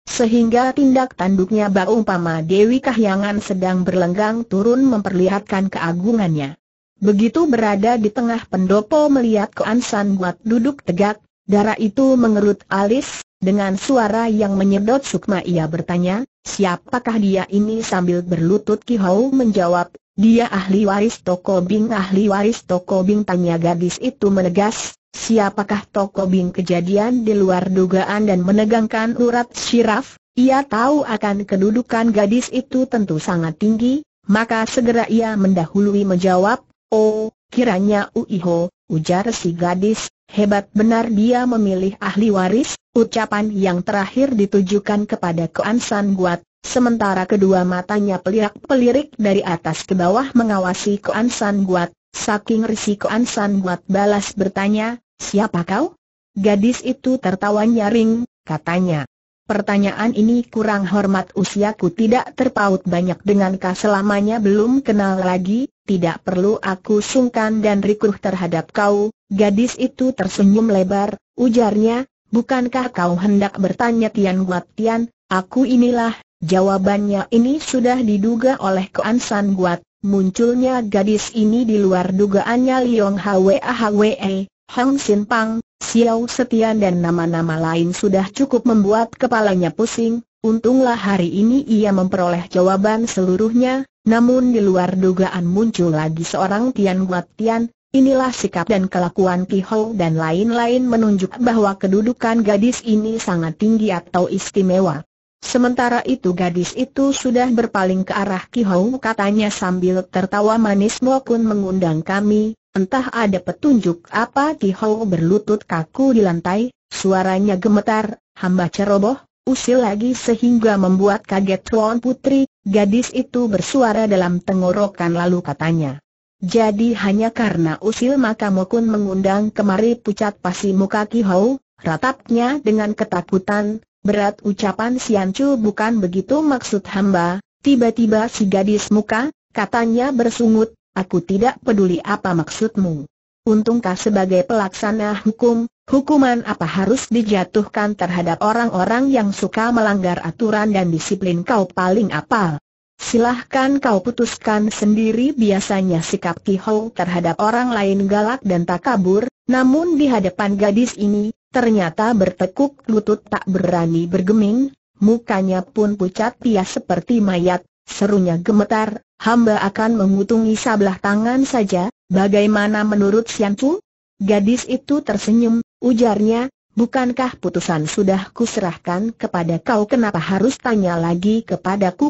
Speaker 1: Sehingga tindak tanduknya bau umpama Dewi Kahyangan sedang berlenggang turun memperlihatkan keagungannya. Begitu berada di tengah pendopo melihat Koan San Guat duduk tegak, Dara itu mengerut alis, dengan suara yang menyedot sukma ia bertanya, siapakah dia ini sambil berlutut Kihau menjawab, dia ahli waris Toko Bing ahli waris Toko Bing tanya gadis itu menegas, siapakah Toko Bing kejadian di luar dugaan dan menegangkan urat syiraf, ia tahu akan kedudukan gadis itu tentu sangat tinggi, maka segera ia mendahului menjawab, oh, kiranya Uiho, ujar si gadis, hebat benar dia memilih ahli waris, ucapan yang terakhir ditujukan kepada Keansan Guat. Sementara kedua matanya pelirik pelirik dari atas ke bawah mengawasi Koan San Guat, saking risiko Koan San Guat balas bertanya, siapa kau? Gadis itu tertawa nyaring, katanya. Pertanyaan ini kurang hormat usiaku tidak terpaut banyak dengan kau selamanya belum kenal lagi, tidak perlu aku sungkan dan rikuh terhadap kau, gadis itu tersenyum lebar, ujarnya, bukankah kau hendak bertanya Tian Guat Tian, aku inilah, Jawabannya ini sudah diduga oleh Kuan San Guat, munculnya gadis ini di luar dugaannya Liong Hwe Hwe, e, Hong Sin Pang, Xiao Setian dan nama-nama lain sudah cukup membuat kepalanya pusing, untunglah hari ini ia memperoleh jawaban seluruhnya, namun di luar dugaan muncul lagi seorang Tian Guat Tian, inilah sikap dan kelakuan Ki Ho dan lain-lain menunjuk bahwa kedudukan gadis ini sangat tinggi atau istimewa. Sementara itu gadis itu sudah berpaling ke arah Ki Hou katanya sambil tertawa manis maupun mengundang kami, entah ada petunjuk apa Ki Hou berlutut kaku di lantai, suaranya gemetar, hamba ceroboh, usil lagi sehingga membuat kaget Tuan Putri, gadis itu bersuara dalam tenggorokan lalu katanya. Jadi hanya karena usil maka Mokun mengundang kemari pucat pasi muka Ki Hou, ratapnya dengan ketakutan, Berat ucapan Siancu bukan begitu maksud hamba, tiba-tiba si gadis muka, katanya bersungut, aku tidak peduli apa maksudmu. Untungkah sebagai pelaksana hukum, hukuman apa harus dijatuhkan terhadap orang-orang yang suka melanggar aturan dan disiplin kau paling apal. Silahkan kau putuskan sendiri biasanya sikap Ki Hou terhadap orang lain galak dan tak kabur, namun di hadapan gadis ini, ternyata bertekuk lutut tak berani bergeming, mukanya pun pucat pias seperti mayat, serunya gemetar, hamba akan mengutungi sebelah tangan saja, bagaimana menurut Chu? Gadis itu tersenyum, ujarnya, bukankah putusan sudah kuserahkan kepada kau kenapa harus tanya lagi ku?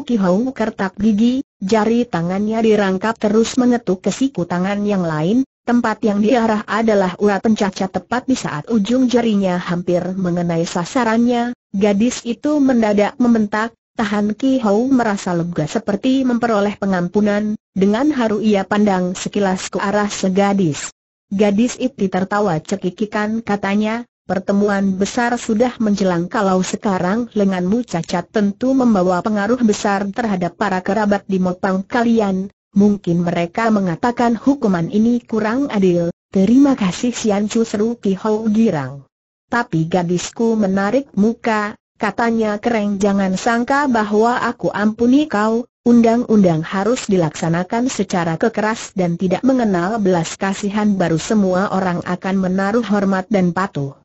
Speaker 1: Ki Hong kertak gigi, jari tangannya dirangkap terus mengetuk ke siku tangan yang lain, Tempat yang diarah adalah urat pencaca tepat di saat ujung jarinya hampir mengenai sasarannya, gadis itu mendadak membentak, tahan Ki Hau merasa lega seperti memperoleh pengampunan, dengan haru ia pandang sekilas ke arah segadis. Gadis itu tertawa cekikikan katanya, pertemuan besar sudah menjelang kalau sekarang lenganmu cacat tentu membawa pengaruh besar terhadap para kerabat di Mopang kalian, Mungkin mereka mengatakan hukuman ini kurang adil, terima kasih Sian Chu seru Ki girang. Tapi gadisku menarik muka, katanya kereng jangan sangka bahwa aku ampuni kau, undang-undang harus dilaksanakan secara kekeras dan tidak mengenal belas kasihan baru semua orang akan menaruh hormat dan patuh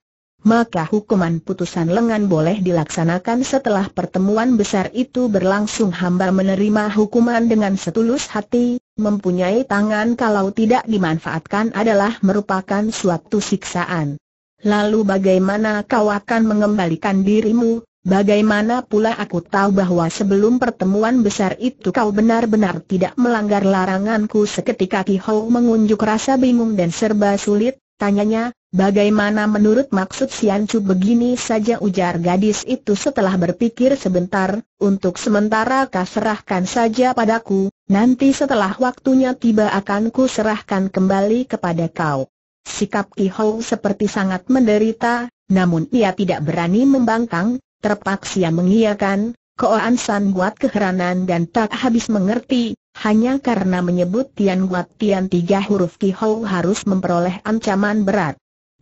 Speaker 1: maka hukuman putusan lengan boleh dilaksanakan setelah pertemuan besar itu berlangsung hamba menerima hukuman dengan setulus hati, mempunyai tangan kalau tidak dimanfaatkan adalah merupakan suatu siksaan. Lalu bagaimana kau akan mengembalikan dirimu, bagaimana pula aku tahu bahwa sebelum pertemuan besar itu kau benar-benar tidak melanggar laranganku seketika Ki mengunjuk rasa bingung dan serba sulit, tanyanya, Bagaimana menurut maksud Siancu begini saja ujar gadis itu setelah berpikir sebentar, untuk sementara kau serahkan saja padaku, nanti setelah waktunya tiba akan ku serahkan kembali kepada kau. Sikap Ki Hou seperti sangat menderita, namun ia tidak berani membangkang, terpaksa mengiyakan, Koan San buat keheranan dan tak habis mengerti, hanya karena menyebut Tian Guat Tian tiga huruf Ki Hou harus memperoleh ancaman berat.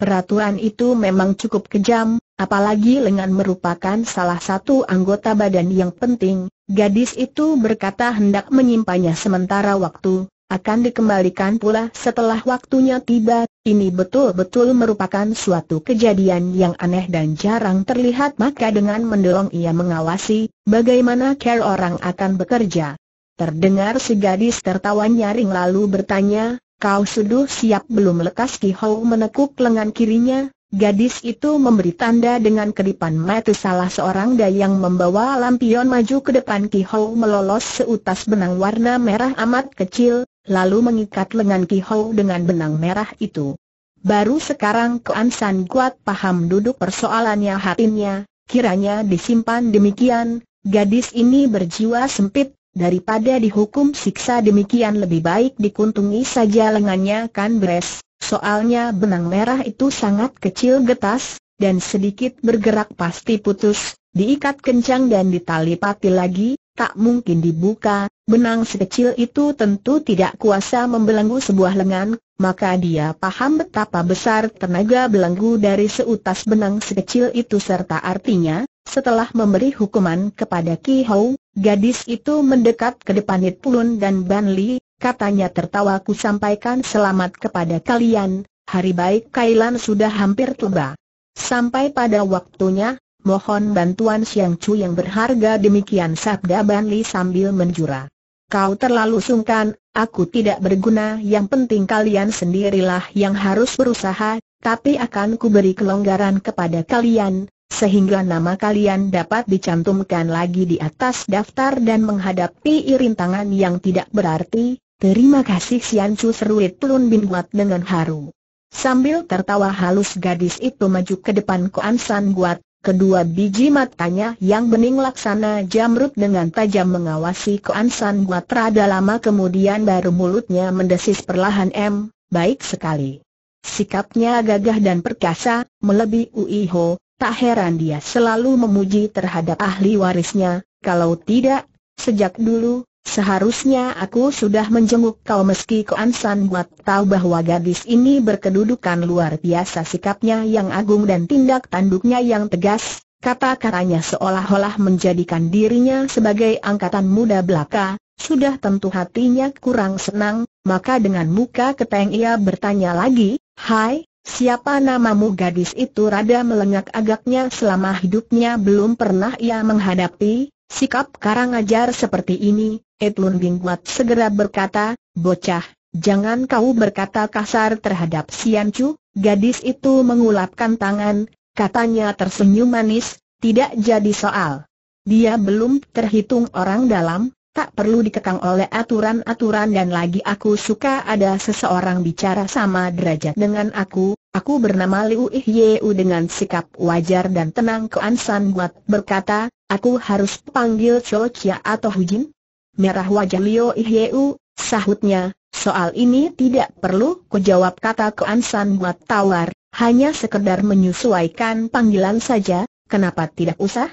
Speaker 1: Peraturan itu memang cukup kejam, apalagi lengan merupakan salah satu anggota badan yang penting. Gadis itu berkata hendak menyimpannya sementara waktu, akan dikembalikan pula setelah waktunya tiba. Ini betul-betul merupakan suatu kejadian yang aneh dan jarang terlihat maka dengan mendorong ia mengawasi bagaimana care orang akan bekerja. Terdengar si gadis tertawa nyaring lalu bertanya, Kau sudah siap belum lekas Ki Hou menekuk lengan kirinya, gadis itu memberi tanda dengan kedipan mata salah seorang dayang membawa lampion maju ke depan Ki Hou melolos seutas benang warna merah amat kecil, lalu mengikat lengan Ki Hou dengan benang merah itu. Baru sekarang Kuan San kuat paham duduk persoalannya hatinya, kiranya disimpan demikian, gadis ini berjiwa sempit, Daripada dihukum siksa demikian lebih baik dikuntungi saja lengannya kan Bres? soalnya benang merah itu sangat kecil getas, dan sedikit bergerak pasti putus, diikat kencang dan ditali pati lagi, tak mungkin dibuka, benang sekecil itu tentu tidak kuasa membelenggu sebuah lengan, maka dia paham betapa besar tenaga belenggu dari seutas benang sekecil itu serta artinya, setelah memberi hukuman kepada Ki Hou, Gadis itu mendekat ke depan It Pulun dan Ban Li, katanya tertawa ku sampaikan selamat kepada kalian, hari baik Kailan sudah hampir tiba. Sampai pada waktunya, mohon bantuan Siang Chu yang berharga demikian sabda Ban Li sambil menjura. Kau terlalu sungkan, aku tidak berguna yang penting kalian sendirilah yang harus berusaha, tapi akan kuberi kelonggaran kepada kalian, sehingga nama kalian dapat dicantumkan lagi di atas daftar dan menghadapi rintangan yang tidak berarti, terima kasih Sian Chu seruit Lun Bin Wat dengan haru. Sambil tertawa halus gadis itu maju ke depan Koan San Guat, kedua biji matanya yang bening laksana jamrut dengan tajam mengawasi Koan San Guat rada lama kemudian baru mulutnya mendesis perlahan M, baik sekali. Sikapnya gagah dan perkasa, melebihi Uiho, Tak heran dia selalu memuji terhadap ahli warisnya, kalau tidak, sejak dulu, seharusnya aku sudah menjenguk kau meski Koan San buat tahu bahwa gadis ini berkedudukan luar biasa sikapnya yang agung dan tindak tanduknya yang tegas, kata-katanya seolah-olah menjadikan dirinya sebagai angkatan muda belaka, sudah tentu hatinya kurang senang, maka dengan muka keteng ia bertanya lagi, Hai, Siapa namamu gadis itu rada melengak agaknya selama hidupnya belum pernah ia menghadapi, sikap karang ajar seperti ini, Edlun Bingguat segera berkata, bocah, jangan kau berkata kasar terhadap Sian Chu, gadis itu mengulapkan tangan, katanya tersenyum manis, tidak jadi soal. Dia belum terhitung orang dalam, tak perlu dikekang oleh aturan-aturan dan lagi aku suka ada seseorang bicara sama derajat dengan aku, aku bernama Liu Ihyeu dengan sikap wajar dan tenang Kuan San Guat berkata, aku harus panggil Cho Chia atau Hu Jin? Merah wajah Liu Ihyeu, sahutnya, soal ini tidak perlu kujawab kata Kuan San Guat tawar, hanya sekedar menyesuaikan panggilan saja, kenapa tidak usah?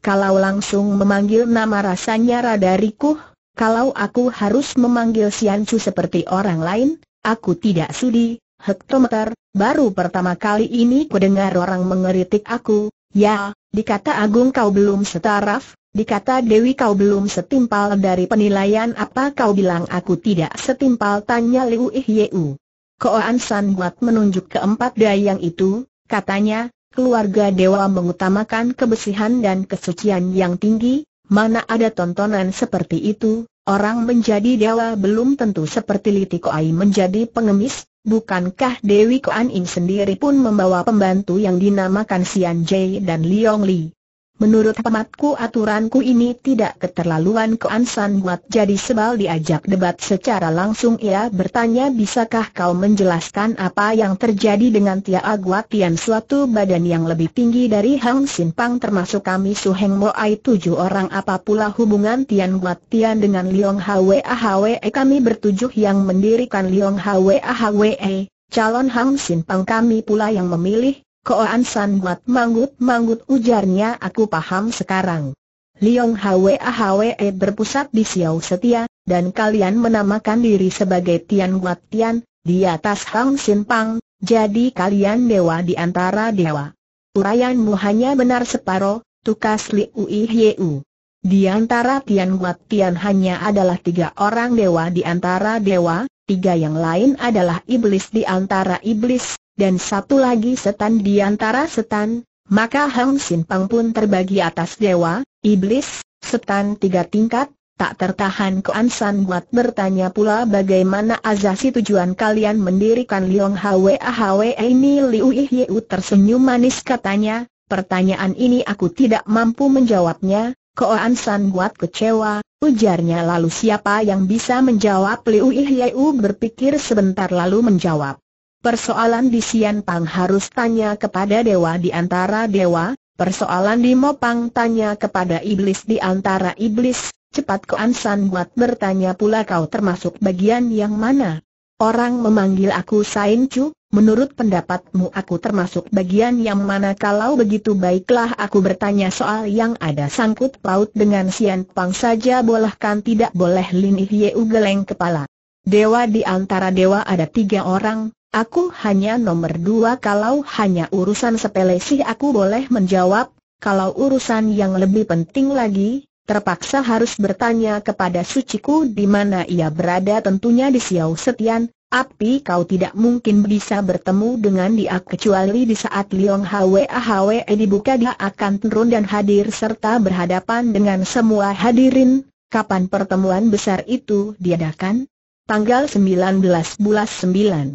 Speaker 1: Kalau langsung memanggil nama rasanya rada rikuh, kalau aku harus memanggil Siancu seperti orang lain, aku tidak sudi, hektometer, baru pertama kali ini kudengar orang mengeritik aku, ya, dikata Agung kau belum setaraf, dikata Dewi kau belum setimpal dari penilaian apa kau bilang aku tidak setimpal tanya Liu Ihyu. Koan San buat menunjuk keempat dayang itu, katanya, keluarga dewa mengutamakan kebersihan dan kesucian yang tinggi, mana ada tontonan seperti itu, orang menjadi dewa belum tentu seperti Liti Koai menjadi pengemis, bukankah Dewi Koan Im sendiri pun membawa pembantu yang dinamakan Sian Jai dan Liong Li. Menurut pematku aturanku ini tidak keterlaluan Koan San Buat jadi sebal diajak debat secara langsung ia bertanya bisakah kau menjelaskan apa yang terjadi dengan Tia Aguatian suatu badan yang lebih tinggi dari Hang Sin Pang termasuk kami Su Heng Moai tujuh orang apa pula hubungan Tian Buat Tian dengan Liong Hwe Ahwe e? kami bertujuh yang mendirikan Liong Hwe Ahwe e, calon Hang Sin Pang kami pula yang memilih Koan San buat manggut-manggut ujarnya aku paham sekarang. Liong Hwe Ahwe berpusat di Xiao Setia, dan kalian menamakan diri sebagai Tian Wat Tian, di atas Hang Sin Pang, jadi kalian dewa di antara dewa. Urayanmu hanya benar separoh, tukas Li Ui Hieu. Di antara Tian Wat Tian hanya adalah tiga orang dewa di antara dewa, tiga yang lain adalah iblis di antara iblis, dan satu lagi setan di antara setan, maka Hang Sin Pang pun terbagi atas dewa, iblis, setan tiga tingkat, tak tertahan Kuan San buat bertanya pula bagaimana azasi tujuan kalian mendirikan Liong Hwa Hwa ini Liu Yiu tersenyum manis katanya, pertanyaan ini aku tidak mampu menjawabnya, Koan San buat kecewa, ujarnya lalu siapa yang bisa menjawab Liu Yiu berpikir sebentar lalu menjawab. Persoalan di Sian Pang harus tanya kepada dewa di antara dewa, persoalan di Mopang tanya kepada iblis di antara iblis, cepat ke Ansan buat bertanya pula kau termasuk bagian yang mana. Orang memanggil aku Sain Chu, menurut pendapatmu aku termasuk bagian yang mana kalau begitu baiklah aku bertanya soal yang ada sangkut paut dengan Sian Pang saja bolehkan tidak boleh Lin Ye geleng kepala. Dewa di antara dewa ada tiga orang, Aku hanya nomor dua kalau hanya urusan sepele sih aku boleh menjawab, kalau urusan yang lebih penting lagi, terpaksa harus bertanya kepada suciku di mana ia berada tentunya di Xiao Setian, api kau tidak mungkin bisa bertemu dengan dia kecuali di saat Liong Hwe Hwe dibuka dia akan turun dan hadir serta berhadapan dengan semua hadirin, kapan pertemuan besar itu diadakan? Tanggal 19 bulan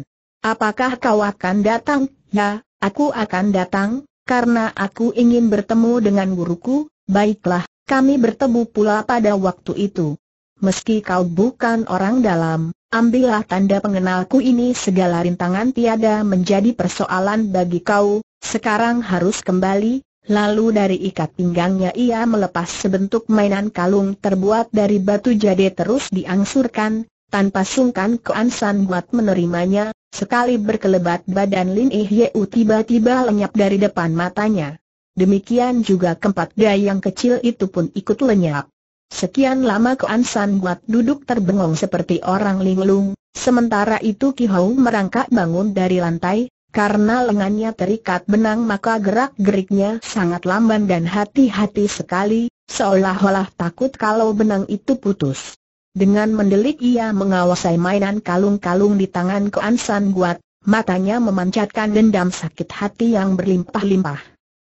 Speaker 1: 9 Apakah kau akan datang? Ya, aku akan datang, karena aku ingin bertemu dengan guruku, baiklah, kami bertemu pula pada waktu itu. Meski kau bukan orang dalam, ambillah tanda pengenalku ini segala rintangan tiada menjadi persoalan bagi kau, sekarang harus kembali, Lalu dari ikat pinggangnya ia melepas sebentuk mainan kalung terbuat dari batu jade terus diangsurkan, tanpa sungkan keansan buat buat menerimanya, Sekali berkelebat badan Lin Ihyeu tiba-tiba lenyap dari depan matanya. Demikian juga keempat daya yang kecil itu pun ikut lenyap. Sekian lama Kuan San buat duduk terbengong seperti orang linglung, sementara itu Ki Hou merangkak bangun dari lantai, karena lengannya terikat benang maka gerak-geriknya sangat lamban dan hati-hati sekali, seolah-olah takut kalau benang itu putus. Dengan mendelik ia mengawasai mainan kalung-kalung di tangan Koan San Guat, matanya memancarkan dendam sakit hati yang berlimpah-limpah.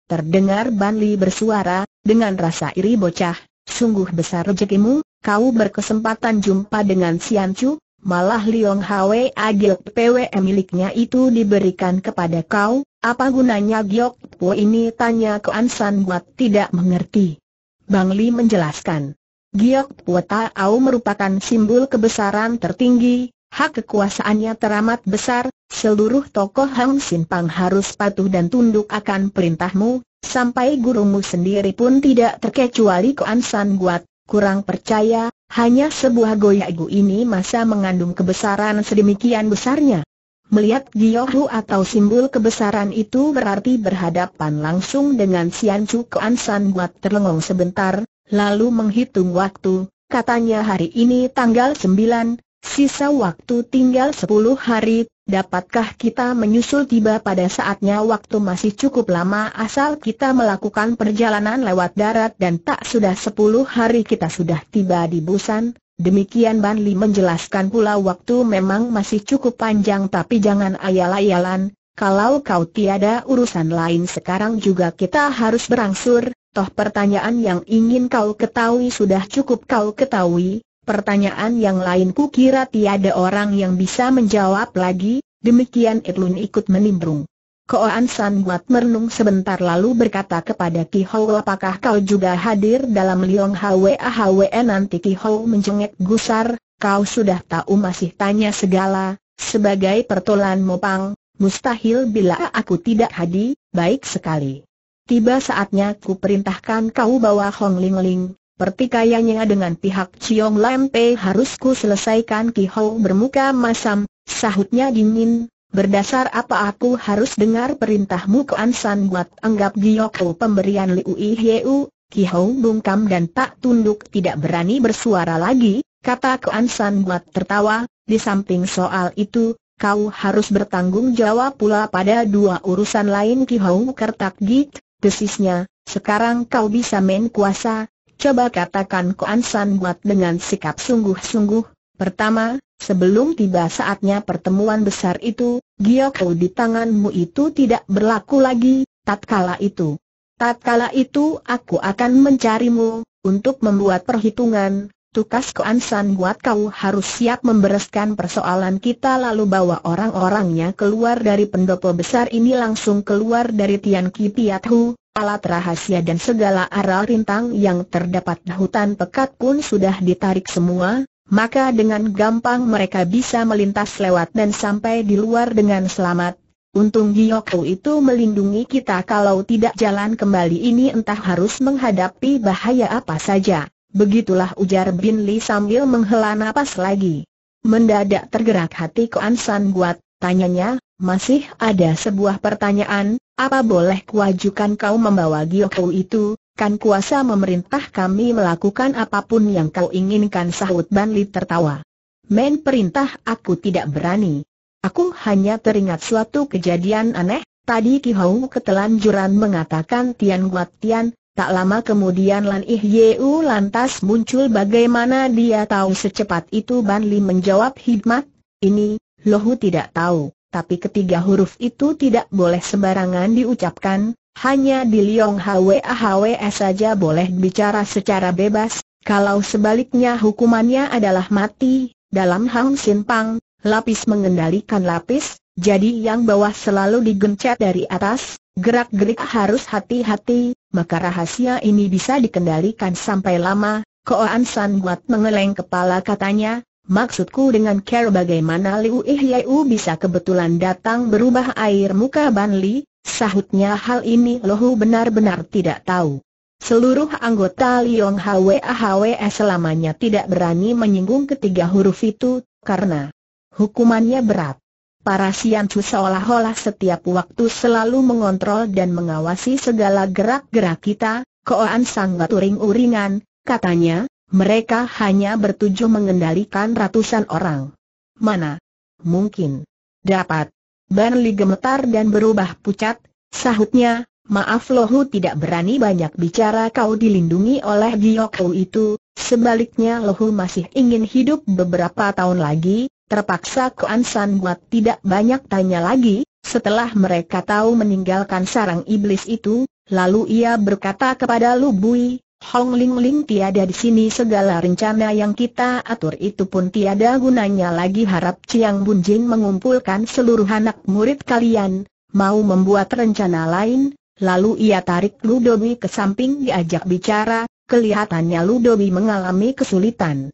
Speaker 1: Terdengar Ban bersuara, dengan rasa iri bocah, sungguh besar rezekimu, kau berkesempatan jumpa dengan Sian Chu, malah Liong Hwe agil PW miliknya itu diberikan kepada kau, apa gunanya Giok Po ini tanya Koan San Guat tidak mengerti. Bang Li menjelaskan. Giok Puota Au merupakan simbol kebesaran tertinggi, hak kekuasaannya teramat besar, seluruh tokoh Hang Simpang harus patuh dan tunduk akan perintahmu, sampai gurumu sendiri pun tidak terkecuali ke San Guat, kurang percaya, hanya sebuah goyagu ini masa mengandung kebesaran sedemikian besarnya. Melihat Giohu atau simbol kebesaran itu berarti berhadapan langsung dengan Sian Chu Kuan San Guat terlengong sebentar, lalu menghitung waktu, katanya hari ini tanggal 9, sisa waktu tinggal 10 hari, dapatkah kita menyusul tiba pada saatnya waktu masih cukup lama asal kita melakukan perjalanan lewat darat dan tak sudah 10 hari kita sudah tiba di Busan, Demikian Ban Li menjelaskan pula waktu memang masih cukup panjang tapi jangan ayal-ayalan, kalau kau tiada urusan lain sekarang juga kita harus berangsur, Toh pertanyaan yang ingin kau ketahui sudah cukup kau ketahui, pertanyaan yang lain kira tiada orang yang bisa menjawab lagi, demikian Irlun ikut menimbrung. Koan San buat merenung sebentar lalu berkata kepada Ki Hou apakah kau juga hadir dalam Liong Hwe Hwe nanti Ki Hou menjengek gusar, kau sudah tahu masih tanya segala, sebagai pertolongan mopang, mustahil bila aku tidak hadir, baik sekali tiba saatnya ku perintahkan kau bawa Hong Ling Ling, pertikaiannya dengan pihak Chiong Lam Pei harus ku selesaikan Ki Hou bermuka masam, sahutnya dingin, berdasar apa aku harus dengar perintahmu ke Ansan buat anggap Giok pemberian Liu Iheu, Ki Hou bungkam dan tak tunduk tidak berani bersuara lagi, kata ke Ansan buat tertawa, di samping soal itu, kau harus bertanggung jawab pula pada dua urusan lain Ki Hou Kertak Git, Desisnya, sekarang kau bisa main kuasa, coba katakan Koan San buat dengan sikap sungguh-sungguh. Pertama, sebelum tiba saatnya pertemuan besar itu, Giokau di tanganmu itu tidak berlaku lagi, tatkala itu. Tatkala itu aku akan mencarimu, untuk membuat perhitungan, Tukas Koansan buat kau harus siap membereskan persoalan kita lalu bawa orang-orangnya keluar dari pendopo besar ini langsung keluar dari Tian Ki Hu, alat rahasia dan segala aral rintang yang terdapat di hutan pekat pun sudah ditarik semua, maka dengan gampang mereka bisa melintas lewat dan sampai di luar dengan selamat. Untung Giyokku itu melindungi kita kalau tidak jalan kembali ini entah harus menghadapi bahaya apa saja. Begitulah ujar Bin Li sambil menghela nafas lagi. Mendadak tergerak hati Koan San Buat, tanyanya, masih ada sebuah pertanyaan, apa boleh kuajukan kau membawa Giokou itu, kan kuasa memerintah kami melakukan apapun yang kau inginkan sahut Ban Li tertawa. Men perintah aku tidak berani. Aku hanya teringat suatu kejadian aneh, tadi Ki Hau ketelan juran mengatakan Tian Guat Tian, Tak lama kemudian Lan Ih Yeu lantas muncul bagaimana dia tahu secepat itu Ban Li menjawab hikmat, ini, Lohu tidak tahu, tapi ketiga huruf itu tidak boleh sembarangan diucapkan, hanya di Liong Hwa Hwa saja boleh bicara secara bebas, kalau sebaliknya hukumannya adalah mati, dalam Hang Sin Pang, lapis mengendalikan lapis, jadi yang bawah selalu digencet dari atas, gerak-gerik harus hati-hati, maka rahasia ini bisa dikendalikan sampai lama. Koan San buat mengeleng kepala katanya, maksudku dengan care bagaimana Liu Ihyeu bisa kebetulan datang berubah air muka Ban Li, sahutnya hal ini Lohu benar-benar tidak tahu. Seluruh anggota Liong Hwa es selamanya tidak berani menyinggung ketiga huruf itu, karena hukumannya berat para Siancu seolah-olah setiap waktu selalu mengontrol dan mengawasi segala gerak-gerak kita, Koan sangat uring-uringan, katanya, mereka hanya bertujuh mengendalikan ratusan orang. Mana? Mungkin. Dapat. Li gemetar dan berubah pucat, sahutnya, maaf Lohu tidak berani banyak bicara kau dilindungi oleh Giok itu, Sebaliknya Lohu masih ingin hidup beberapa tahun lagi, Terpaksa Koan San buat tidak banyak tanya lagi, setelah mereka tahu meninggalkan sarang iblis itu, lalu ia berkata kepada Lu Bui, Hong Ling Ling tiada di sini segala rencana yang kita atur itu pun tiada gunanya lagi harap Chiang Bun Jin mengumpulkan seluruh anak murid kalian, mau membuat rencana lain, lalu ia tarik Dobi ke samping diajak bicara, kelihatannya Dobi mengalami kesulitan.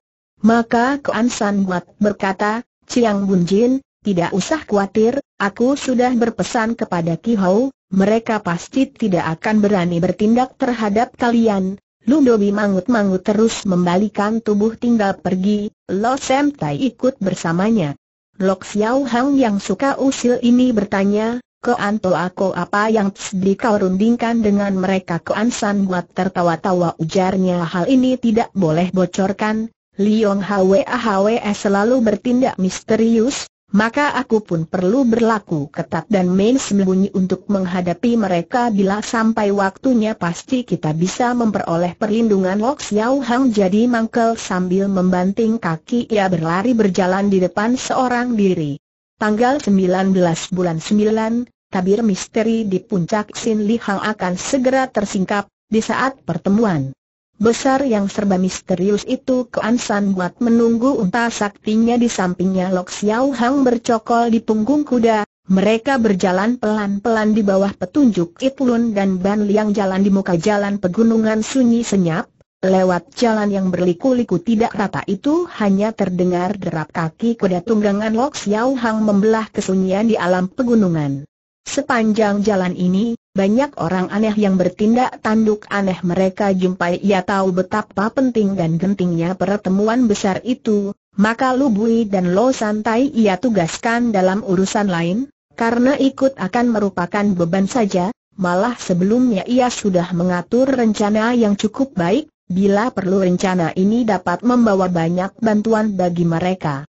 Speaker 1: Maka Kuan San Guat berkata, Ciang Bun Jin, tidak usah khawatir, aku sudah berpesan kepada Ki Hou, mereka pasti tidak akan berani bertindak terhadap kalian. Lundobi mangut-mangut terus membalikan tubuh tinggal pergi, Lo Sam Tai ikut bersamanya. Lok Xiao Hang yang suka usil ini bertanya, An to aku apa yang tsdi kau rundingkan dengan mereka Koan San Guat tertawa-tawa ujarnya hal ini tidak boleh bocorkan, Liong HWAHWE selalu bertindak misterius, maka aku pun perlu berlaku ketat dan main sembunyi untuk menghadapi mereka bila sampai waktunya pasti kita bisa memperoleh perlindungan Lok Xiao Hang jadi mangkel sambil membanting kaki ia berlari berjalan di depan seorang diri. Tanggal 19 bulan 9, tabir misteri di puncak Sin Li Hang akan segera tersingkap, di saat pertemuan besar yang serba misterius itu Kuan San buat menunggu unta saktinya di sampingnya Lok Xiao Hang bercokol di punggung kuda, mereka berjalan pelan-pelan di bawah petunjuk Itulun dan Ban Liang jalan di muka jalan pegunungan sunyi senyap, lewat jalan yang berliku-liku tidak rata itu hanya terdengar derap kaki kuda tunggangan Lok Xiao Hang membelah kesunyian di alam pegunungan. Sepanjang jalan ini, banyak orang aneh yang bertindak tanduk aneh mereka jumpai ia tahu betapa penting dan gentingnya pertemuan besar itu, maka Lubui dan Lo Santai ia tugaskan dalam urusan lain, karena ikut akan merupakan beban saja, malah sebelumnya ia sudah mengatur rencana yang cukup baik, bila perlu rencana ini dapat membawa banyak bantuan bagi mereka.